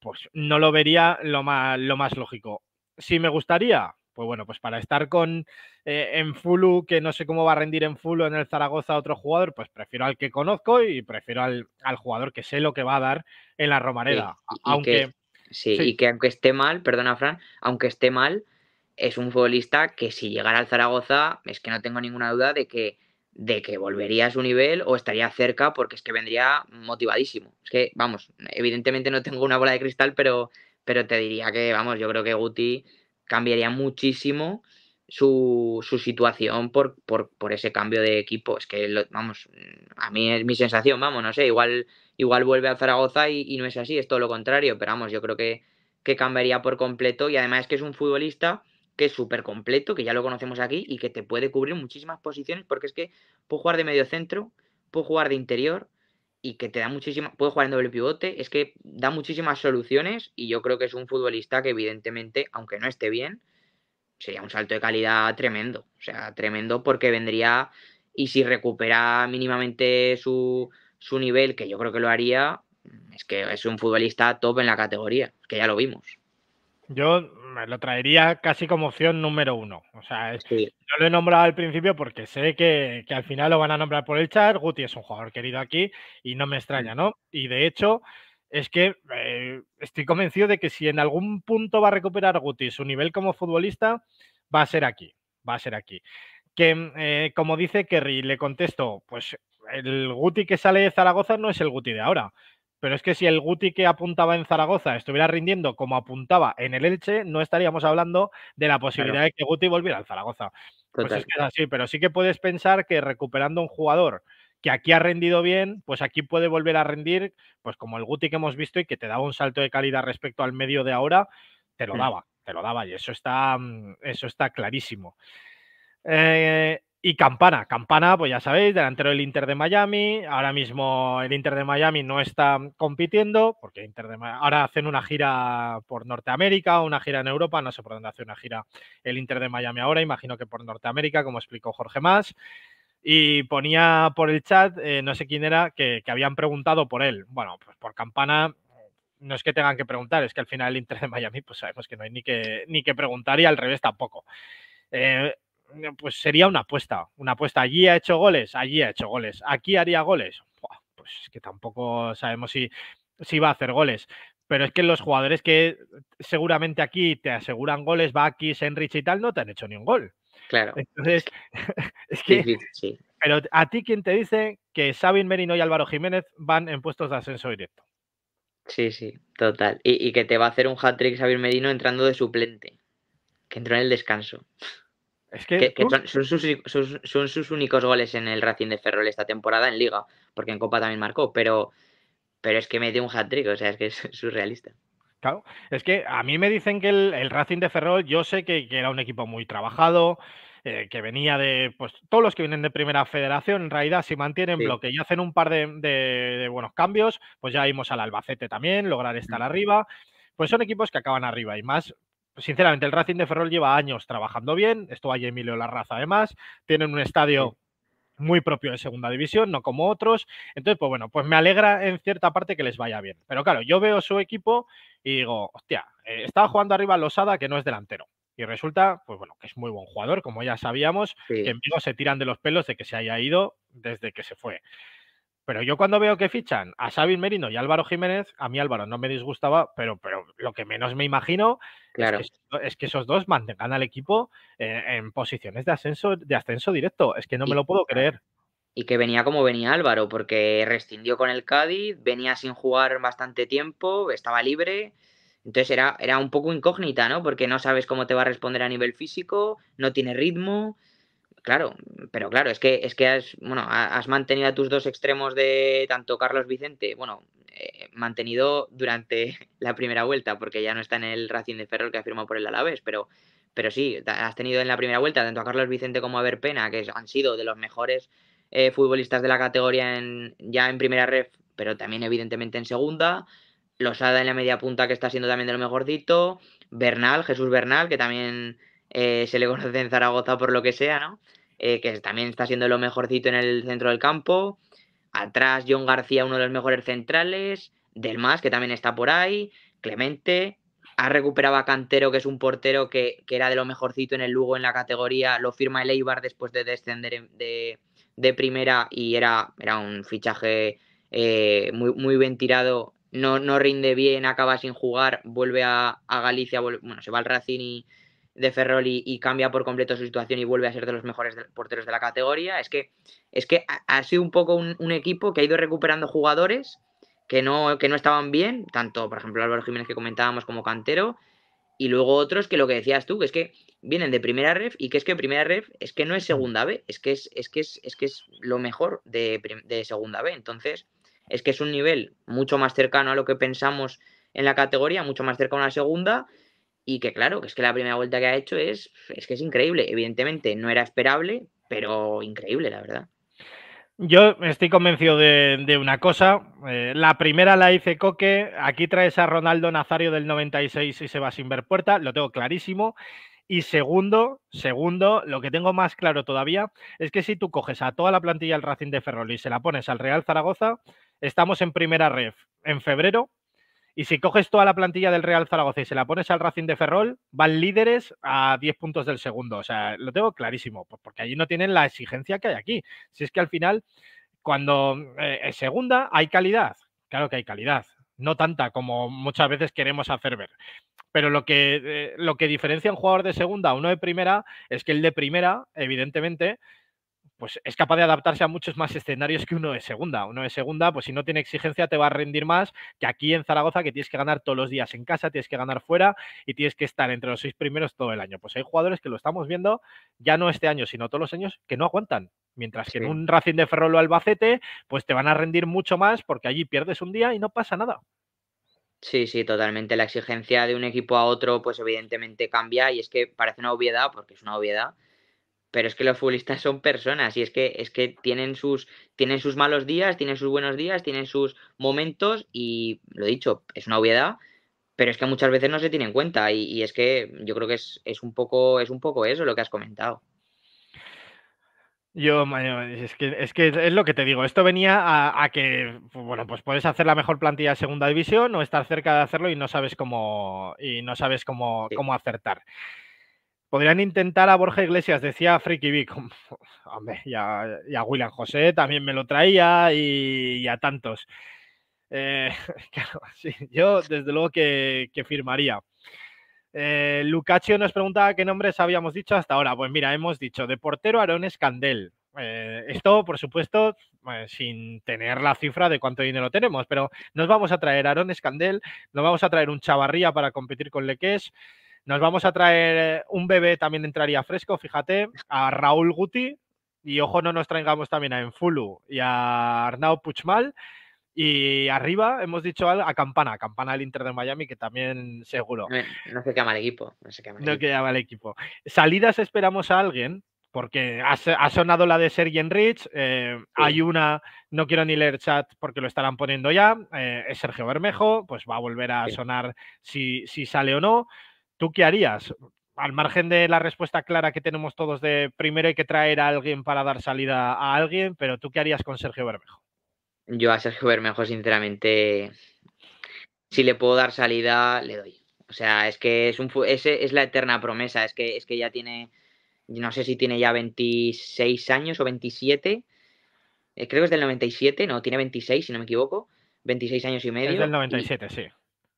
pues no lo vería lo más, lo más lógico. Si me gustaría, pues bueno, pues para estar con eh, en Fulu, que no sé cómo va a rendir en Fulu en el Zaragoza otro jugador, pues prefiero al que conozco y prefiero al, jugador que sé lo que va a dar en la Romareda. aunque. Sí, y que aunque esté mal, perdona Fran, aunque esté mal, es un futbolista que si llegara al Zaragoza, es que no tengo ninguna duda de que, de que volvería a su nivel o estaría cerca porque es que vendría motivadísimo. Es que, vamos, evidentemente no tengo una bola de cristal, pero, pero te diría que, vamos, yo creo que Guti cambiaría muchísimo su, su situación por, por, por, ese cambio de equipo. Es que, vamos, a mí es mi sensación, vamos, no sé, igual igual vuelve a Zaragoza y, no es así, es todo lo contrario, pero vamos, yo creo que, que cambiaría por completo y además es que es un futbolista que es súper completo, que ya lo conocemos aquí y que te puede cubrir muchísimas posiciones porque es que puede jugar de medio centro, puede jugar de interior y que te da muchísimas, puede jugar en doble pivote, es que da muchísimas soluciones y yo creo que es un futbolista que evidentemente, aunque no esté bien, sería un salto de calidad tremendo, o sea, tremendo porque vendría y si recupera mínimamente su, su nivel, que yo creo que lo haría, mm, es que es un futbolista top en la categoría, que ya lo vimos. Yo me lo traería casi como opción número uno. O sea, yo lo he nombrado al principio porque sé que, que, al final lo van a nombrar por el chat. Guti es un jugador querido aquí y no me extraña, mm. ¿no? Y de hecho, es que eh, estoy convencido de que si en algún punto va a recuperar Guti su nivel como futbolista, va a ser aquí. Va a ser aquí que, mm, eh, como dice Kerry, le contesto, pues el Guti que sale de Zaragoza no es el Guti de ahora. Pero es que si el Guti que apuntaba en Zaragoza estuviera rindiendo como apuntaba en el Elche, no estaríamos hablando de la posibilidad de que Guti volviera al Zaragoza. Pues es que es así, pero sí que puedes pensar que recuperando un jugador que aquí ha rendido bien, pues aquí puede volver a rendir, pues como el Guti que hemos visto y que te daba un salto de calidad respecto al medio de ahora, te lo hmm. daba, te lo daba y eso está, mm, eso está clarísimo. Eh, y Campana, Campana, pues ya sabéis, delantero del Inter de Miami. Ahora mismo el Inter de Miami no está compitiendo, porque Inter ahora hacen una gira por Norteamérica, una gira en Europa. No sé por dónde hace una gira el Inter de Miami ahora, imagino que por Norteamérica, como explicó Jorge Más. Y ponía por el chat, eh, no sé quién era, que, habían preguntado por él. Bueno, pues por Campana no es que tengan que preguntar, es que al final el Inter de Miami, pues sabemos que no hay ni que, ni que preguntar y al revés tampoco. Eh, pues sería una apuesta, una apuesta. Allí ha hecho goles, allí ha hecho goles. Aquí haría goles. Pues es que tampoco sabemos si, si va a hacer goles. Pero es que los jugadores que seguramente aquí te aseguran goles, Bakis, Enrich y tal, no te han hecho ni un gol. Claro. Entonces, es que. Pero a ti, ¿quién te dice que Sabin Merino y Álvaro Jiménez van en puestos de ascenso directo? Sí, sí, total. Y, y que te va a hacer un hat-trick Sabin Merino entrando de suplente, que entró en el descanso. Es que, son, sus, únicos goles en el Racing de Ferrol esta temporada en Liga, porque en Copa también marcó, pero, pero es que me dio un hat-trick, o sea, es que es surrealista. Claro, es que a mí me dicen que el, Racing de Ferrol, yo sé que, era un equipo muy trabajado, eh, que venía de, pues todos los que vienen de primera federación, en realidad si mantienen bloque y hacen un par de, buenos cambios, pues ya vimos al Albacete también, lograr estar arriba, pues son equipos que acaban arriba y más sinceramente, el Racing de Ferrol lleva años trabajando bien. Esto hay Emilio Larraza, además. Tienen un estadio muy propio de segunda división, no como otros. Entonces, pues bueno, pues me alegra en cierta parte que les vaya bien. Pero claro, yo veo su equipo y digo, hostia, eh, estaba jugando arriba Losada, que no es delantero. Y resulta, pues bueno, que es muy buen jugador, como ya sabíamos, que en vivo se tiran de los pelos de que se haya ido desde que se fue. Pero yo cuando veo que fichan a Sabin Merino y Álvaro Jiménez, a mí Álvaro no me disgustaba, pero lo que menos me imagino es, que, esos dos mantengan al equipo eh, en posiciones de ascenso, de ascenso directo. Es que no me lo puedo creer. Y que venía como venía Álvaro, porque rescindió con el Cádiz, venía sin jugar bastante tiempo, estaba libre. Entonces era, era un poco incógnita, ¿no? Porque no sabes cómo te va a responder a nivel físico, no tiene ritmo. Claro, pero claro, es que, es que has, bueno, has mantenido a tus dos extremos de tanto Carlos Vicente, bueno, eh, mantenido durante la primera vuelta, porque ya no está en el Racing de Ferrol que ha firmado por el Alavés, pero, pero sí, has tenido en la primera vuelta tanto a Carlos Vicente como a Verpena, que han sido de los mejores eh, futbolistas de la categoría en, ya en primera ref, pero también evidentemente en segunda. Losada en la media punta, que está siendo también de lo mejorcito. Bernal, Jesús Bernal, que también eh, se le conoce en Zaragoza por lo que sea, ¿no? que también está siendo lo mejorcito en el centro del campo. Atrás John García, uno de los mejores centrales. Del Más, que también está por ahí. Clemente. Ha recuperado a Cantero, que es un portero que, era de lo mejorcito en el Lugo en la categoría. Lo firma el Eibar después de descender de, de primera y era, era un fichaje eh, muy, muy bien tirado. No, no rinde bien, acaba sin jugar, vuelve a, Galicia, bueno, se va al Racini de Ferrol y, cambia por completo su situación y vuelve a ser de los mejores porteros de la categoría. Es que, es que ha, sido un poco un, equipo que ha ido recuperando jugadores que no, que no estaban bien, tanto, por ejemplo, Álvaro Jiménez que comentábamos como cantero, y luego otros que lo que decías tú, que es que vienen de primera ref y que es que primera ref es que no es segunda B, es que es, que es, que es lo mejor de, de segunda B. Entonces, es que es un nivel mucho más cercano a lo que pensamos en la categoría, mucho más cercano a la segunda y que claro, que es que la primera vuelta que ha hecho es, es que es increíble. Evidentemente no era esperable, pero increíble, la verdad. Yo estoy convencido de, una cosa. Eh, la primera la hice Coque. Aquí traes a Ronaldo Nazario del 96 y se va sin ver puerta. Lo tengo clarísimo. Y segundo, segundo, lo que tengo más claro todavía es que si tú coges a toda la plantilla del Racing de Ferrol y se la pones al Real Zaragoza, estamos en primera ref en febrero y si coges toda la plantilla del Real Zaragoza y se la pones al Racing de Ferrol, van líderes a 10 puntos del segundo. O sea, lo tengo clarísimo, porque allí no tienen la exigencia que hay aquí. Si es que al final, cuando eh, es segunda, hay calidad. Claro que hay calidad. No tanta como muchas veces queremos hacer ver. Pero lo que, eh, lo que diferencia un jugador de segunda a uno de primera es que el de primera, evidentemente, pues es capaz de adaptarse a muchos más escenarios que uno de segunda. Uno de segunda, pues si no tiene exigencia, te va a rendir más que aquí en Zaragoza, que tienes que ganar todos los días en casa, tienes que ganar fuera y tienes que estar entre los seis primeros todo el año. Pues hay jugadores que lo estamos viendo ya no este año, sino todos los años, que no aguantan. Mientras que en un Racing de Ferrol o Albacete, pues te van a rendir mucho más porque allí pierdes un día y no pasa nada. Sí, sí, totalmente. La exigencia de un equipo a otro, pues evidentemente cambia y es que parece una obviedad, porque es una obviedad, pero es que los futbolistas son personas y es que, es que tienen, sus, tienen sus malos días, tienen sus buenos días, tienen sus momentos y lo he dicho, es una obviedad, pero es que muchas veces no se tiene en cuenta y, es que yo creo que es, un poco, es un poco eso lo que has comentado. Yo, es que, es lo que te digo, esto venía a, que, pues, bueno, pues puedes hacer la mejor plantilla de segunda división o estar cerca de hacerlo y no sabes cómo, no sabes cómo, cómo acertar. Podrían intentar a Borja Iglesias, decía Freaky Vic. Hombre, y a, William José también me lo traía y, a tantos. Eh, sí, yo desde luego que, firmaría. Eh, Lucaccio nos preguntaba qué nombres habíamos dicho hasta ahora. Pues mira, hemos dicho de portero Aarón Escandel. Eh, esto, por supuesto, eh, sin tener la cifra de cuánto dinero tenemos, pero nos vamos a traer a Aarón Escandel, nos vamos a traer un Chavarría para competir con Leques, nos vamos a traer eh, un bebé, también entraría fresco, fíjate, a Raúl Guti. Y ojo, no nos traigamos también a Enfulu y a Arnau Puchmal. Y arriba hemos dicho a Campana, Campana del Inter de Miami, que también seguro. No se llama el equipo. No se llama el, equipo. Salidas esperamos a alguien, porque ha, sonado la de Sergi Enrich. Eh, hay una, no quiero ni leer chat porque lo estarán poniendo ya. Eh, es Sergio Bermejo, pues va a volver a sonar si, si sale o no. ¿Tú qué harías? Al margen de la respuesta clara que tenemos todos de primero hay que traer a alguien para dar salida a alguien, pero ¿tú qué harías con Sergio Bermejo? Yo a Sergio Bermejo, sinceramente, si le puedo dar salida, le doy. O sea, es que es, un, es la eterna promesa, es que, es que ya tiene, no sé si tiene ya 26 años o 27, eh, creo que es del 97, no, tiene 26 si no me equivoco, 26 años y medio. Es del 97, sí.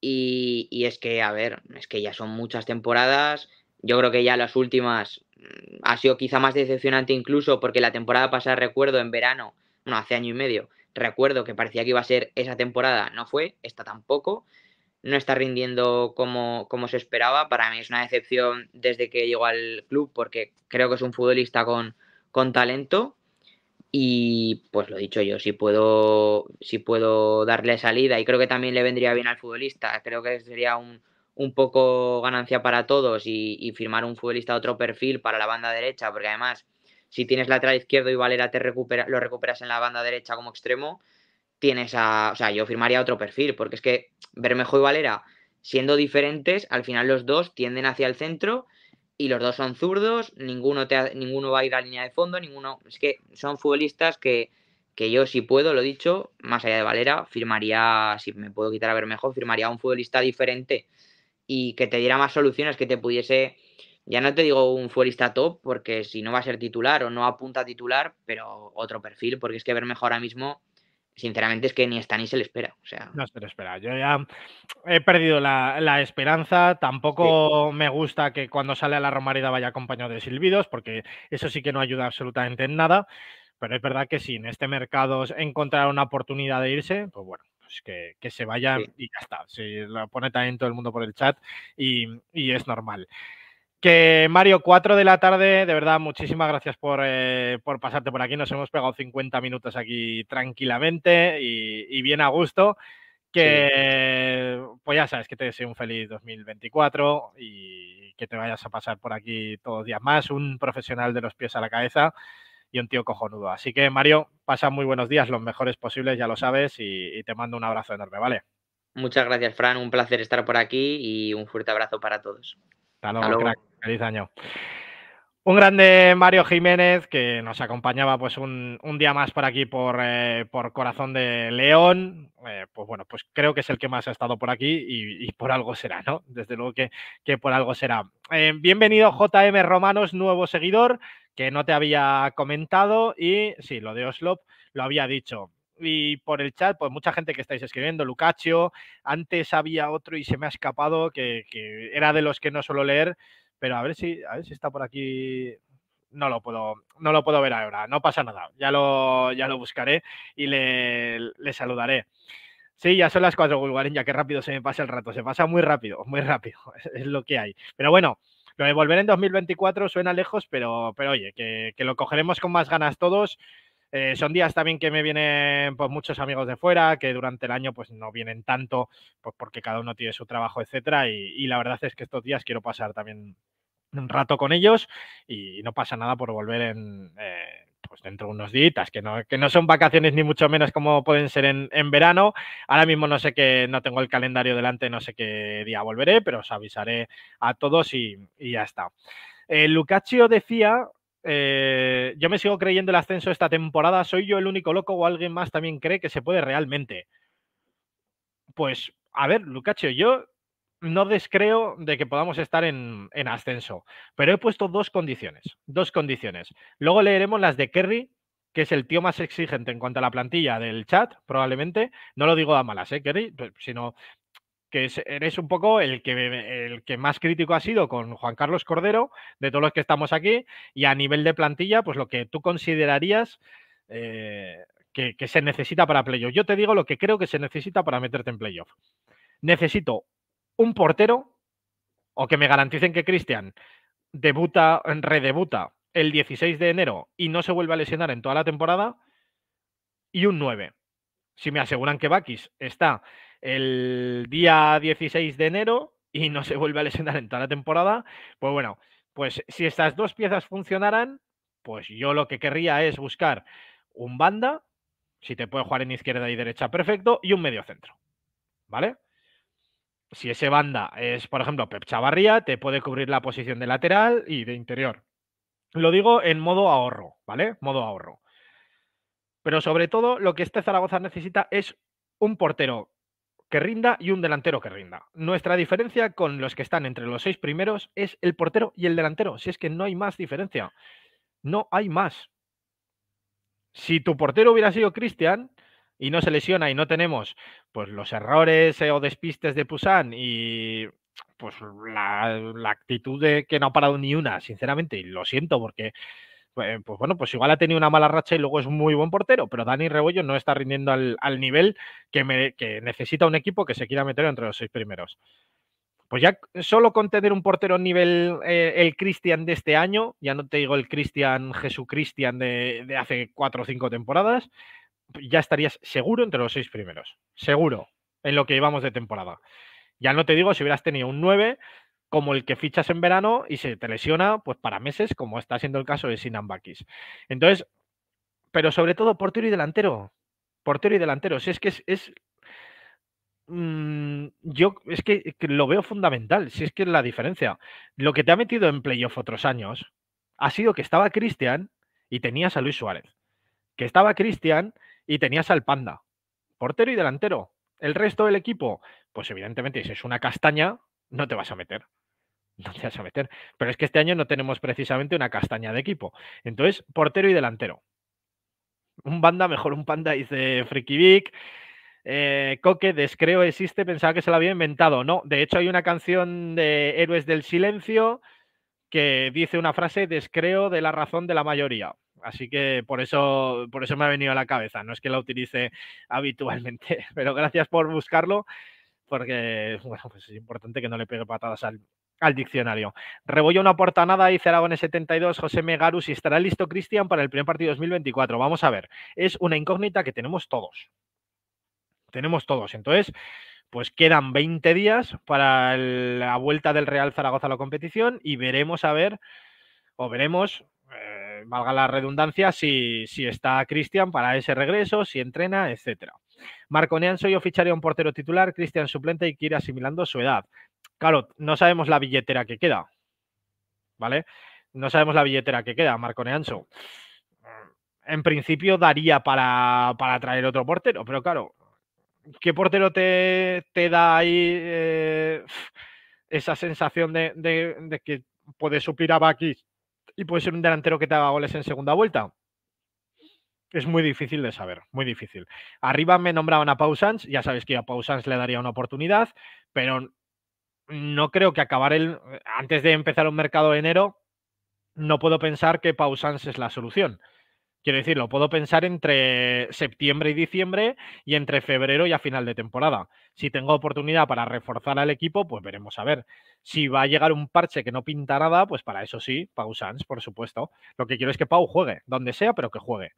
Y, es que, a ver, es que ya son muchas temporadas. Yo creo que ya las últimas mm, ha sido quizá más decepcionante incluso porque la temporada pasada, recuerdo, en verano, bueno, hace año y medio, recuerdo que parecía que iba a ser esa temporada, no fue, esta tampoco. No está rindiendo como, se esperaba. Para mí es una decepción desde que llegó al club porque creo que es un futbolista con, con talento y pues lo dicho yo, si puedo, si puedo darle salida y creo que también le vendría bien al futbolista, creo que sería un, un poco ganancia para todos y, firmar un futbolista de otro perfil para la banda derecha, porque además si tienes lateral izquierdo y Valera te recupera, lo recuperas en la banda derecha como extremo, tienes a, o sea, yo firmaría otro perfil, porque es que Bermejo y Valera, siendo diferentes, al final los dos tienden hacia el centro y los dos son zurdos, ninguno, te ninguno va a ir a la línea de fondo, ninguno. Es que son futbolistas que, que yo, si puedo, lo dicho, más allá de Valera, firmaría, si me puedo quitar a mejor firmaría a un futbolista diferente y que te diera más soluciones, que te pudiese. Ya no te digo un futbolista top, porque si no va a ser titular o no apunta a titular, pero otro perfil, porque es que mejor ahora mismo sinceramente es que ni está ni se le espera. O sea... No se le espera. Yo ya he perdido la, esperanza. Tampoco me gusta que cuando sale a la Romarida vaya acompañado de silbidos, porque eso sí que no ayuda absolutamente en nada. Pero es verdad que si en este mercado encontrar una oportunidad de irse, pues bueno, pues que, que, se vayan y ya está. Se lo pone también todo el mundo por el chat y, y es normal. Que Mario, 4 de la tarde, de verdad, muchísimas gracias por, eh, pasarte por aquí. Nos hemos pegado 50 minutos aquí tranquilamente y, bien a gusto. Que pues ya sabes que te deseo un feliz 2024 y que te vayas a pasar por aquí todos los días más, un profesional de los pies a la cabeza y un tío cojonudo. Así que Mario, pasa muy buenos días, los mejores posibles, ya lo sabes, y, y te mando un abrazo enorme, ¿vale? Muchas gracias, Fran. Un placer estar por aquí y un fuerte abrazo para todos. Hasta luego, Crack. Feliz año. Un grande Mario Jiménez que nos acompañaba pues un, día más por aquí por, eh, Corazón de León. Eh, pues bueno, pues creo que es el que más ha estado por aquí y, por algo será, ¿no? Desde luego que, que por algo será. Eh, bienvenido JM Romanos, nuevo seguidor, que no te había comentado y sí, lo de Oslop lo había dicho y por el chat, pues mucha gente que estáis escribiendo, Lucacio, antes había otro y se me ha escapado, que, era de los que no suelo leer, pero a ver si, a ver si está por aquí. No lo puedo, no lo puedo ver ahora, no pasa nada. Ya lo, ya lo buscaré y le, saludaré. Sí, ya son las cuatro Bulgarín, ya que rápido se me pasa el rato. Se pasa muy rápido, muy rápido. Es, lo que hay. Pero bueno, lo de volver en 2024 suena lejos, pero, pero oye, que, que lo cogeremos con más ganas todos. Eh, son días también que me vienen pues, muchos amigos de fuera, que durante el año pues, no vienen tanto, pues, porque cada uno tiene su trabajo, etcétera. Y, la verdad es que estos días quiero pasar también un rato con ellos y no pasa nada por volver en. Eh, pues, dentro de unos días, que no, que no son vacaciones ni mucho menos como pueden ser en, verano. Ahora mismo no sé que, no tengo el calendario delante, no sé qué día volveré, pero os avisaré a todos y, ya está. Eh, Lucaccio decía eh, yo me sigo creyendo el ascenso esta temporada. ¿Soy yo el único loco o alguien más también cree que se puede realmente? Pues, a ver, Lucacho, yo no descreo de que podamos estar en, ascenso, pero he puesto dos condiciones, dos condiciones. Luego leeremos las de Kerry, que es el tío más exigente en cuanto a la plantilla del chat, probablemente. No lo digo a malas, ¿eh, Kerry? Sino que eres un poco el que, el que más crítico ha sido con Juan Carlos Cordero, de todos los que estamos aquí, y a nivel de plantilla, pues lo que tú considerarías eh, que, se necesita para playoff. Yo te digo lo que creo que se necesita para meterte en playoff. Necesito un portero o que me garanticen que Cristian debuta, redebuta el 16 de enero y no se vuelve a lesionar en toda la temporada, y un 9. Si me aseguran que Bakis está el día 16 de enero y no se vuelve a lesionar en toda la temporada, pues bueno, pues si estas dos piezas funcionaran, pues yo lo que querría es buscar un banda, si te puede jugar en izquierda y derecha, perfecto, y un medio centro, ¿vale? Si ese banda es, por ejemplo, Pep Chavarría, te puede cubrir la posición de lateral y de interior. Lo digo en modo ahorro, ¿vale? Modo ahorro. Pero sobre todo, lo que este Zaragoza necesita es un portero que rinda y un delantero que rinda. Nuestra diferencia con los que están entre los seis primeros es el portero y el delantero. Si es que no hay más diferencia. No hay más. Si tu portero hubiera sido Cristian y no se lesiona y no tenemos pues los errores eh, o despistes de Pusan y pues la, la actitud de que no ha parado ni una, sinceramente, y lo siento porque eh, pues bueno, pues igual ha tenido una mala racha y luego es muy buen portero, pero Dani Rebollo no está rindiendo al, nivel que, necesita un equipo que se quiera meter entre los seis primeros. Pues ya solo con tener un portero nivel eh, el Cristian de este año, ya no te digo el Cristian Jesucristian de, de hace cuatro o cinco temporadas, ya estarías seguro entre los seis primeros. Seguro, en lo que llevamos de temporada. Ya no te digo si hubieras tenido un 9, como el que fichas en verano y se te lesiona pues para meses, como está siendo el caso de Sinan Bakis. Entonces, pero sobre todo portero y delantero. Portero y delantero. Si es que es. Mm, yo es que, que lo veo fundamental. Si es que es la diferencia. Lo que te ha metido en playoff otros años ha sido que estaba Cristian y tenías a Luis Suárez. Que estaba Cristian y tenías al Panda. Portero y delantero. El resto del equipo, pues evidentemente, si es una castaña, no te vas a meter no vas a meter. Pero es que este año no tenemos precisamente una castaña de equipo. Entonces, portero y delantero. Un banda, mejor un panda, dice freaky Vic. Eh, Coque, descreo existe, pensaba que se lo había inventado. No, de hecho hay una canción de Héroes del Silencio que dice una frase, descreo de la razón de la mayoría. Así que por eso, por eso me ha venido a la cabeza. No es que la utilice habitualmente, pero gracias por buscarlo, porque pues es importante que no le pegue patadas al, al diccionario. Rebollo una aporta nada, dice 72, José Megarus, y estará listo Cristian para el primer partido 2024. Vamos a ver, es una incógnita que tenemos todos. Tenemos todos. Entonces, pues quedan 20 días para la vuelta del Real Zaragoza a la competición y veremos a ver, o veremos, eh, valga la redundancia, si, si está Cristian para ese regreso, si entrena, etcétera. Marconean soy ficharía un portero titular, Cristian suplente y que ir asimilando su edad. Claro, no sabemos la billetera que queda, ¿vale? No sabemos la billetera que queda, Marco Neanso. En principio daría para, para traer otro portero, pero claro, ¿qué portero te, da ahí eh, esa sensación de, que puede suplir a Baquis y puede ser un delantero que te haga goles en segunda vuelta? Es muy difícil de saber, muy difícil. Arriba me nombraban a Pausans, ya sabes que a Pausans le daría una oportunidad, pero no creo que acabar el. Eh, antes de empezar un mercado de enero, no puedo pensar que Pausans es la solución. Quiero decir, lo puedo pensar entre septiembre y diciembre y entre febrero y a final de temporada. Si tengo oportunidad para reforzar al equipo, pues veremos a ver. Si va a llegar un parche que no pinta nada, pues para eso sí, Pau Sans, por supuesto. Lo que quiero es que Pau juegue, donde sea, pero que juegue.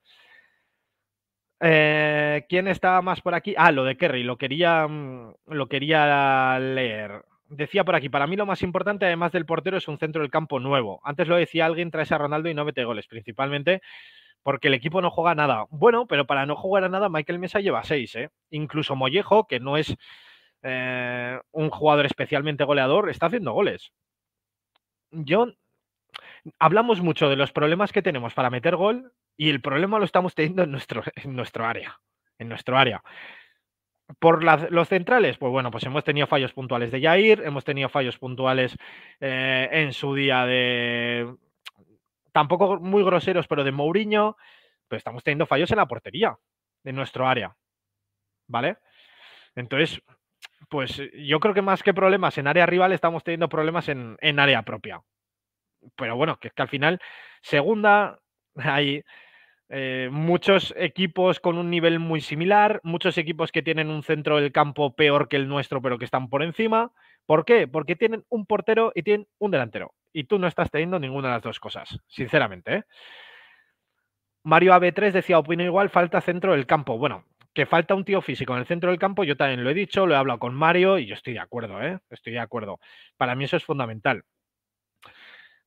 Eh, ¿Quién está más por aquí? Ah, lo de Kerry, lo quería, mm, lo quería leer decía por aquí, para mí lo más importante, además del portero, es un centro del campo nuevo. Antes lo decía alguien, traes a Ronaldo y no mete goles, principalmente porque el equipo no juega nada. Bueno, pero para no jugar a nada, Michael Mesa lleva seis, ¿eh? Incluso Mollejo, que no es eh, un jugador especialmente goleador, está haciendo goles. Yo hablamos mucho de los problemas que tenemos para meter gol y el problema lo estamos teniendo en nuestro, en nuestro área. En nuestro área. Por los centrales, pues bueno, pues hemos tenido fallos puntuales de Jair, hemos tenido fallos puntuales eh, en su día de. Tampoco muy groseros, pero de Mourinho. pues estamos teniendo fallos en la portería, en nuestro área. ¿Vale? Entonces, pues yo creo que más que problemas en área rival, estamos teniendo problemas en, en área propia. Pero bueno, que que al final, segunda, hay Eh, muchos equipos con un nivel muy similar, muchos equipos que tienen un centro del campo peor que el nuestro, pero que están por encima. ¿Por qué? Porque tienen un portero y tienen un delantero. Y tú no estás teniendo ninguna de las dos cosas, sinceramente. ¿eh? Mario AB3 decía, opino igual, falta centro del campo. Bueno, que falta un tío físico en el centro del campo, yo también lo he dicho, lo he hablado con Mario y yo estoy de acuerdo, ¿eh? estoy de acuerdo. Para mí eso es fundamental.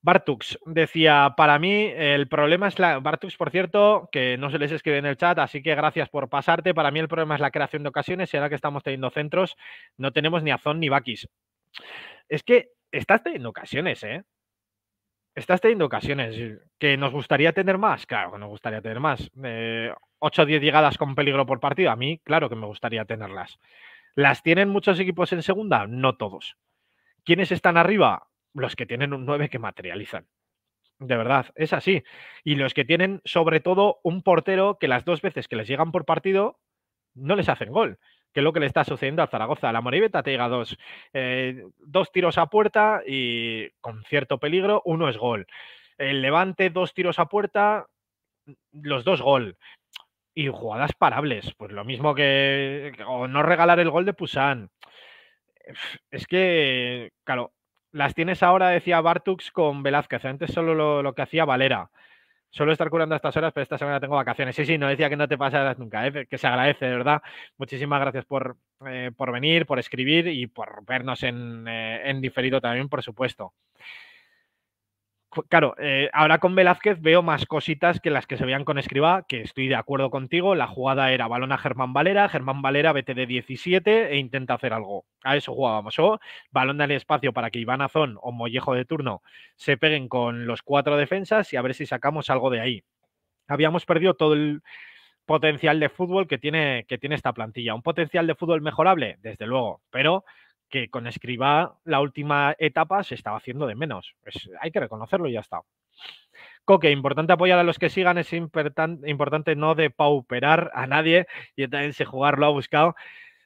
Bartux decía, para mí el problema es la... Bartux, por cierto, que no se les escribe en el chat, así que gracias por pasarte. Para mí el problema es la creación de ocasiones y ahora que estamos teniendo centros, no tenemos ni Azón ni Bakis. Es que estás teniendo ocasiones, ¿eh? Estás teniendo ocasiones que nos gustaría tener más, claro que nos gustaría tener más. 8 o 10 llegadas con peligro por partido, a mí claro que me gustaría tenerlas. ¿Las tienen muchos equipos en segunda? No todos. ¿Quiénes están arriba? los que tienen un 9 que materializan. De verdad, es así. Y los que tienen, sobre todo, un portero que las dos veces que les llegan por partido no les hacen gol, que es lo que le está sucediendo a Zaragoza. La Moribeta te llega dos, eh, dos tiros a puerta y con cierto peligro, uno es gol. El Levante, dos tiros a puerta, los dos gol. Y jugadas parables, pues lo mismo que o no regalar el gol de Pusan. Es que, claro, las tienes ahora, decía Bartux, con Velázquez. ¿eh? Antes solo lo, que hacía Valera. Solo estar curando a estas horas, pero esta semana tengo vacaciones. Sí, sí, no decía que no te pasaras nunca, ¿eh? que se agradece, de verdad. Muchísimas gracias por, eh, venir, por escribir y por vernos en, en diferido también, por supuesto claro, eh, ahora con Velázquez veo más cositas que las que se veían con Escriba, que estoy de acuerdo contigo. La jugada era balón a Germán Valera, Germán Valera vete de 17 e intenta hacer algo. A eso jugábamos. O balón al espacio para que Iván Azón o Mollejo de turno se peguen con los cuatro defensas y a ver si sacamos algo de ahí. Habíamos perdido todo el potencial de fútbol que tiene, que tiene esta plantilla. Un potencial de fútbol mejorable, desde luego, pero que con escriba la última etapa se estaba haciendo de menos. hay que reconocerlo y ya está. Coque, importante apoyar a los que sigan, es importante no depauperar a nadie. y también sé jugar, lo ha buscado.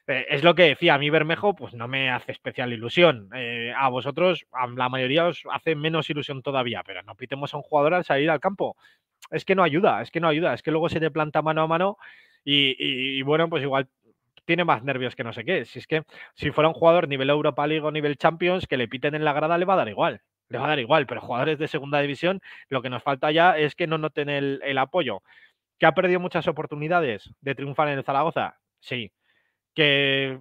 Eh, es lo que decía, a mí Bermejo pues no me hace especial ilusión. Eh, a vosotros, a la mayoría os hace menos ilusión todavía, pero no pitemos a un jugador al salir al campo. Es que no ayuda, es que no ayuda, es que luego se te planta mano a mano y bueno, pues igual tiene más nervios que no sé qué. Si es que si fuera un jugador nivel Europa League o nivel Champions, que le piten en la grada le va a dar igual. Le va a dar igual, pero jugadores de segunda división, lo que nos falta ya es que no noten el, apoyo. ¿Que ha perdido muchas oportunidades de triunfar en el Zaragoza? Sí. ¿Que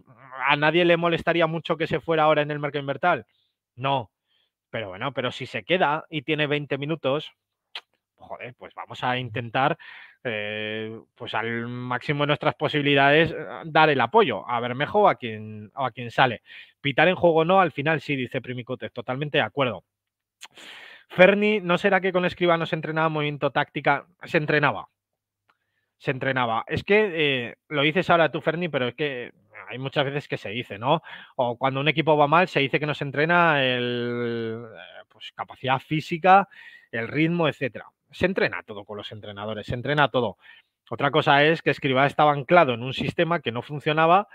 a nadie le molestaría mucho que se fuera ahora en el mercado invertal? No. Pero bueno, pero si se queda y tiene 20 minutos, joder, pues vamos a intentar, eh, pues al máximo de nuestras posibilidades, eh, dar el apoyo a Bermejo o a quien, a quien sale. Pitar en juego no, al final sí, dice Primicote, totalmente de acuerdo. Ferni, ¿no será que con no se entrenaba movimiento táctica? Se entrenaba. Se entrenaba. Es que eh, lo dices ahora tú, Ferni, pero es que hay muchas veces que se dice, ¿no? O cuando un equipo va mal, se dice que no se entrena el, pues, capacidad física, el ritmo, etcétera se entrena todo con los entrenadores, se entrena todo. Otra cosa es que Escribá estaba anclado en un sistema que no funcionaba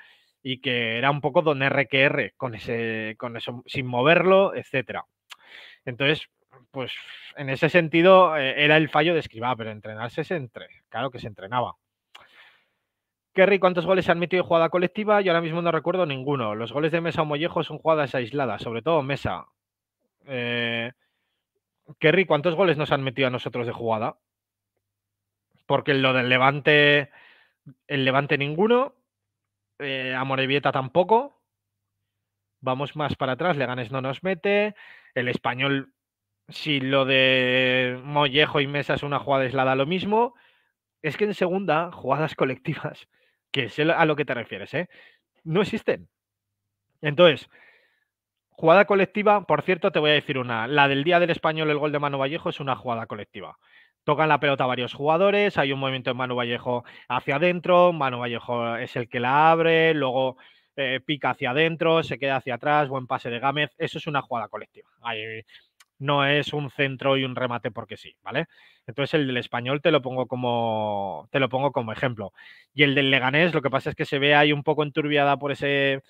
y que era un poco don RQR, con ese, con eso, sin moverlo, etcétera. Entonces, pues en ese sentido eh, era el fallo de Escribá, pero entrenarse se entre, claro que se entrenaba. Kerry, ¿cuántos goles se han metido en jugada colectiva? Yo ahora mismo no recuerdo ninguno. Los goles de Mesa o Mollejo son jugadas aisladas, sobre todo Mesa. Eh, Kerry, ¿cuántos goles nos han metido a nosotros de jugada? Porque lo del Levante, el Levante ninguno, eh, Amorevieta tampoco. Vamos más para atrás, Leganes no nos mete. El español, si lo de Mollejo y Mesa es una jugada aislada, lo mismo. Es que en segunda, jugadas colectivas, que es a lo que te refieres, ¿eh? no existen. Entonces, Jugada colectiva, por cierto, te voy a decir una. La del día del español, el gol de Manu Vallejo, es una jugada colectiva. Tocan la pelota varios jugadores, hay un movimiento de Manu Vallejo hacia adentro, Manu Vallejo es el que la abre, luego eh, pica hacia adentro, se queda hacia atrás, buen pase de Gámez. Eso es una jugada colectiva. no es un centro y un remate porque sí, ¿vale? Entonces el del español te lo pongo como te lo pongo como ejemplo. Y el del Leganés, lo que pasa es que se ve ahí un poco enturbiada por ese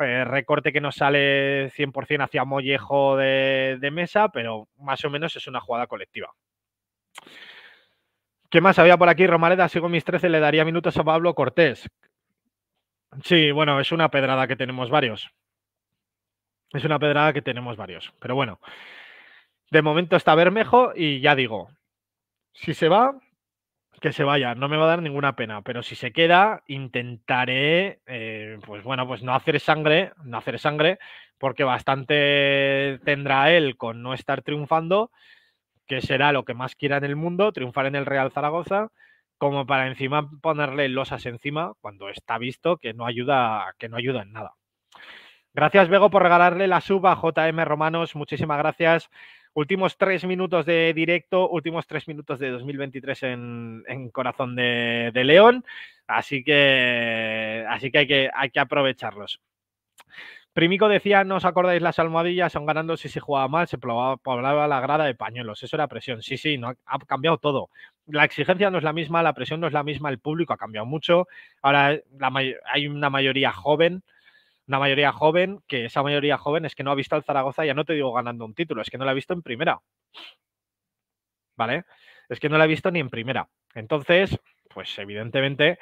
eh, recorte que no sale 100% hacia Mollejo de, de mesa, pero más o menos es una jugada colectiva. ¿Qué más había por aquí? Romareda, sigo mis 13, le daría minutos a Pablo Cortés. Sí, bueno, es una pedrada que tenemos varios. Es una pedrada que tenemos varios. Pero bueno, de momento está Bermejo y ya digo, si se va, que se vaya, no me va a dar ninguna pena, pero si se queda, intentaré, eh, pues bueno, pues no hacer sangre, no hacer sangre, porque bastante tendrá él con no estar triunfando, que será lo que más quiera en el mundo, triunfar en el Real Zaragoza, como para encima ponerle losas encima cuando está visto que no ayuda, que no ayuda en nada. Gracias, Bego, por regalarle la suba a JM Romanos. Muchísimas gracias. Últimos tres minutos de directo, últimos tres minutos de 2023 en, en Corazón de, León. Así que, así que hay que, hay que aprovecharlos. Primico decía, no os acordáis las almohadillas, Son ganando si se jugaba mal, se poblaba la grada de pañuelos. Eso era presión. Sí, sí, no, ha cambiado todo. La exigencia no es la misma, la presión no es la misma, el público ha cambiado mucho. Ahora la, hay una mayoría joven una mayoría joven, que esa mayoría joven es que no ha visto al Zaragoza, ya no te digo ganando un título, es que no la ha visto en primera. ¿Vale? Es que no la ha visto ni en primera. Entonces, pues evidentemente,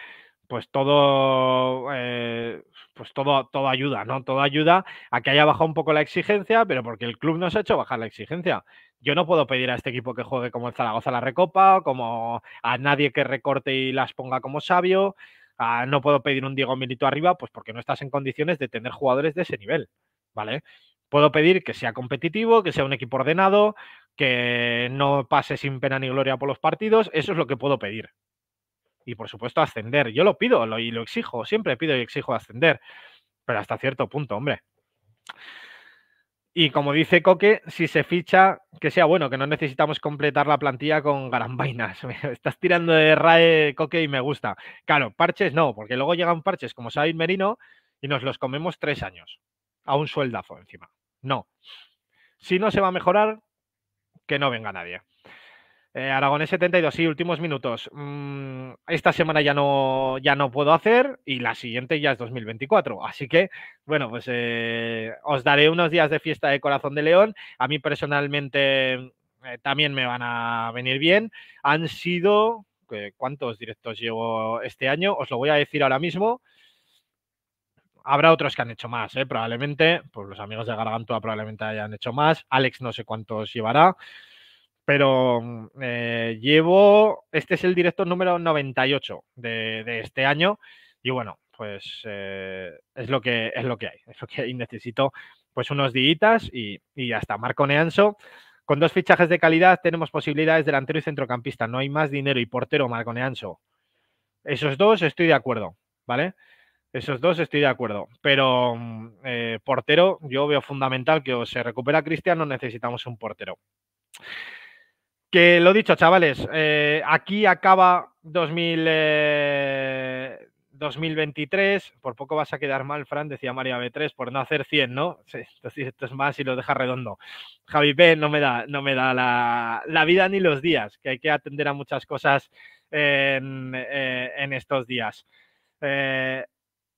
pues todo, eh, pues todo, todo ayuda, ¿no? Todo ayuda a que haya bajado un poco la exigencia, pero porque el club nos ha hecho bajar la exigencia. Yo no puedo pedir a este equipo que juegue como el Zaragoza la Recopa, como a nadie que recorte y las ponga como sabio. Ah, no puedo pedir un Diego Milito arriba, pues porque no estás en condiciones de tener jugadores de ese nivel, ¿vale? Puedo pedir que sea competitivo, que sea un equipo ordenado, que no pase sin pena ni gloria por los partidos, eso es lo que puedo pedir. Y por supuesto ascender, yo lo pido y lo exijo, siempre pido y exijo ascender, pero hasta cierto punto, hombre. Y como dice Coque, si se ficha, que sea bueno, que no necesitamos completar la plantilla con garambainas. Estás tirando de RAE, Coque, y me gusta. Claro, parches no, porque luego llegan parches como sabe Merino y nos los comemos tres años, a un sueldazo encima. No. Si no se va a mejorar, que no venga nadie. Eh, Aragonés 72, sí, últimos minutos. Mm, esta semana ya no, ya no puedo hacer y la siguiente ya es 2024. Así que, bueno, pues eh, os daré unos días de fiesta de Corazón de León. A mí personalmente mm, eh, también me van a venir bien. Han sido, ¿cuántos directos llevo este año? Os lo voy a decir ahora mismo. Habrá otros que han hecho más, eh, probablemente. Pues los amigos de Gargantua probablemente hayan hecho más. Alex no sé cuántos llevará pero mm, eh, llevo, este es el directo número 98 de, este año y bueno, pues eh, es, lo que, es lo que hay, es lo que hay. Necesito pues unos días y, y ya está. Marco Neanso, con dos fichajes de calidad tenemos posibilidades delantero y centrocampista, no hay más dinero y portero Marco Neanso. Esos dos estoy de acuerdo, ¿vale? Esos dos estoy de acuerdo, pero mm, eh, portero yo veo fundamental que se recupera Cristiano necesitamos un portero. Que lo dicho, chavales, eh, aquí acaba 2000, 2023. Eh, por poco vas a quedar mal, Fran, decía María B3, por no hacer 100, ¿no? Sí, esto es más y lo deja redondo. Javi no me da, no me da la, vida ni los días, que hay que atender a muchas cosas en, eh, estos días.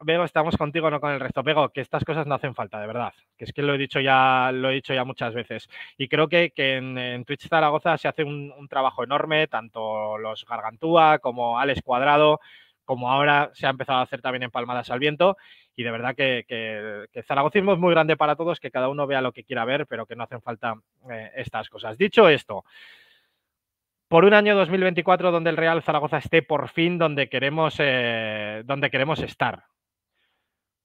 Vego, estamos contigo, no con el resto. Vego, que estas cosas no hacen falta, de verdad. Que es que lo he dicho ya, lo he dicho ya muchas veces. Y creo que, en, Twitch Zaragoza se hace un, trabajo enorme, tanto los Gargantúa como Alex Cuadrado, como ahora se ha empezado a hacer también en Palmadas al Viento. Y de verdad que, que, que, es muy grande para todos, que cada uno vea lo que quiera ver, pero que no hacen falta eh, estas cosas. Dicho esto, por un año 2024 donde el Real Zaragoza esté por fin donde queremos, eh, donde queremos estar,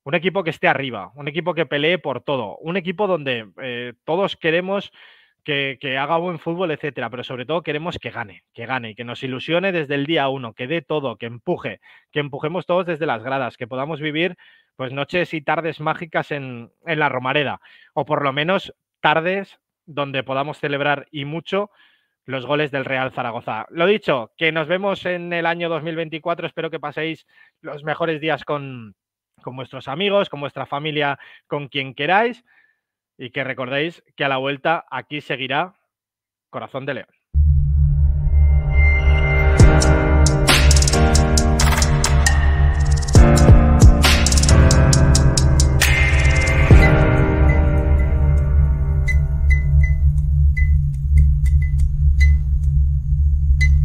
un equipo que esté arriba, un equipo que pelee por todo, un equipo donde eh, todos queremos que, haga buen fútbol, etcétera, pero sobre todo queremos que gane, que gane y que nos ilusione desde el día uno, que dé todo, que empuje, que empujemos todos desde las gradas, que podamos vivir pues noches y tardes mágicas en, en la Romareda, o por lo menos tardes donde podamos celebrar y mucho los goles del Real Zaragoza. Lo dicho, que nos vemos en el año 2024. Espero que paséis los mejores días con, con vuestros amigos, con vuestra familia, con quien queráis y que recordéis que a la vuelta aquí seguirá Corazón de León.